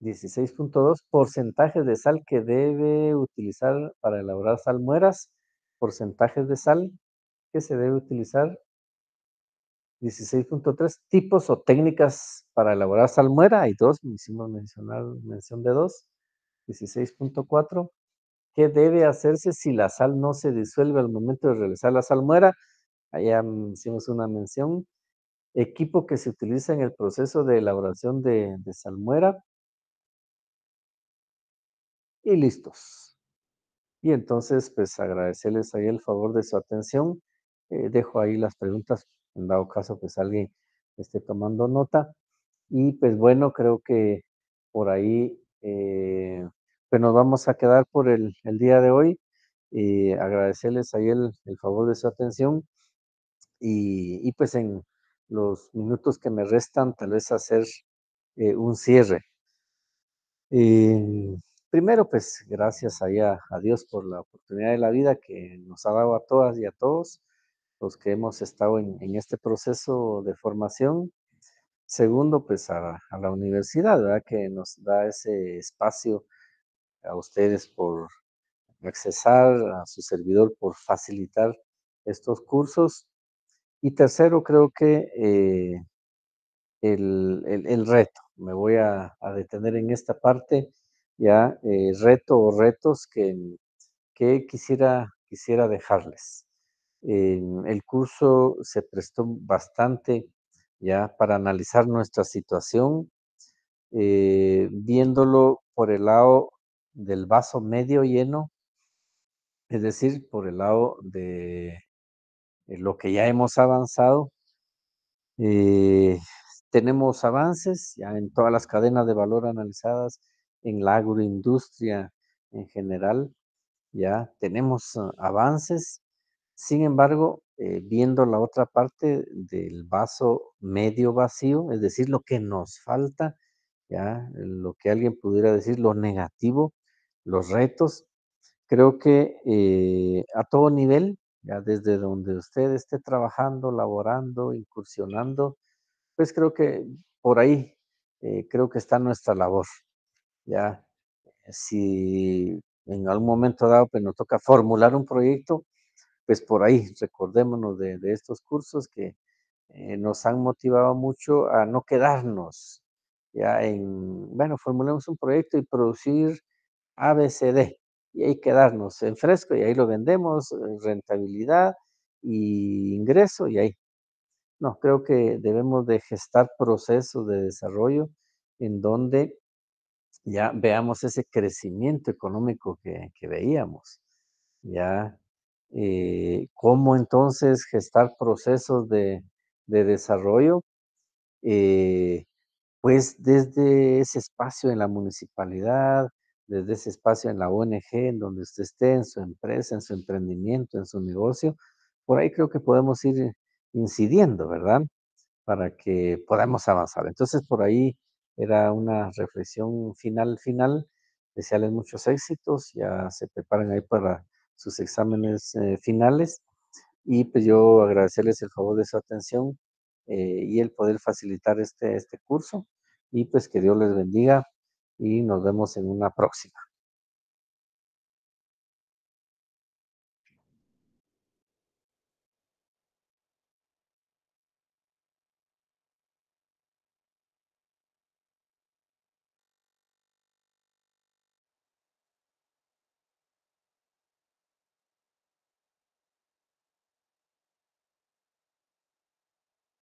16.2, porcentaje de sal que debe utilizar para elaborar salmueras, porcentaje de sal que se debe utilizar 16.3, tipos o técnicas para elaborar salmuera. Hay dos, hicimos mencionar, mención de dos. 16.4, ¿qué debe hacerse si la sal no se disuelve al momento de realizar la salmuera? Allá hicimos una mención. Equipo que se utiliza en el proceso de elaboración de, salmuera. Y listos. Y entonces, pues agradecerles ahí el favor de su atención. Eh, dejo ahí las preguntas en dado caso pues alguien esté tomando nota. Y pues bueno, creo que por ahí eh, pues nos vamos a quedar por el, día de hoy. y eh, agradecerles ahí el, el, favor de su atención y, pues en los minutos que me restan tal vez hacer eh, un cierre. primero pues gracias a Dios por la oportunidad de la vida que nos ha dado a todas y a todos los que hemos estado en, este proceso de formación. Segundo, pues a, la universidad, ¿verdad? Que nos da ese espacio a ustedes por accesar, a su servidor por facilitar estos cursos. Y tercero, creo que eh, el, reto. Me voy a, detener en esta parte, ya eh, reto o retos que, quisiera dejarles el curso se prestó bastante ya para analizar nuestra situación, eh, viéndolo por el lado del vaso medio lleno, es decir, por el lado de lo que ya hemos avanzado. Eh, tenemos avances ya en todas las cadenas de valor analizadas, en la agroindustria en general, ya tenemos ah, avances sin embargo, eh, viendo la otra parte del vaso medio vacío, es decir, lo que nos falta, ya lo que alguien pudiera decir, lo negativo, los retos, creo que eh, a todo nivel, ya desde donde usted esté trabajando, laborando, incursionando, pues creo que por ahí eh, creo que está nuestra labor. Ya si en algún momento dado pues, nos toca formular un proyecto, pues por ahí recordémonos de, estos cursos que eh, nos han motivado mucho a no quedarnos ya en, bueno, formulemos un proyecto y producir ABCD y ahí quedarnos en fresco y ahí lo vendemos, eh, rentabilidad e ingreso y ahí. No, creo que debemos de gestar procesos de desarrollo en donde ya veamos ese crecimiento económico que, que veíamos, ya eh, cómo entonces gestar procesos de, desarrollo, eh, pues desde ese espacio en la municipalidad, desde ese espacio en la ONG, en donde usted esté, en su empresa, en su emprendimiento, en su negocio, por ahí creo que podemos ir incidiendo, ¿verdad? Para que podamos avanzar. Entonces, por ahí era una reflexión final, final. Desearles muchos éxitos, ya se preparan ahí para sus exámenes eh, finales. Y pues yo agradecerles el favor de su atención eh, y el poder facilitar este, este curso. Y pues que Dios les bendiga y nos vemos en una próxima.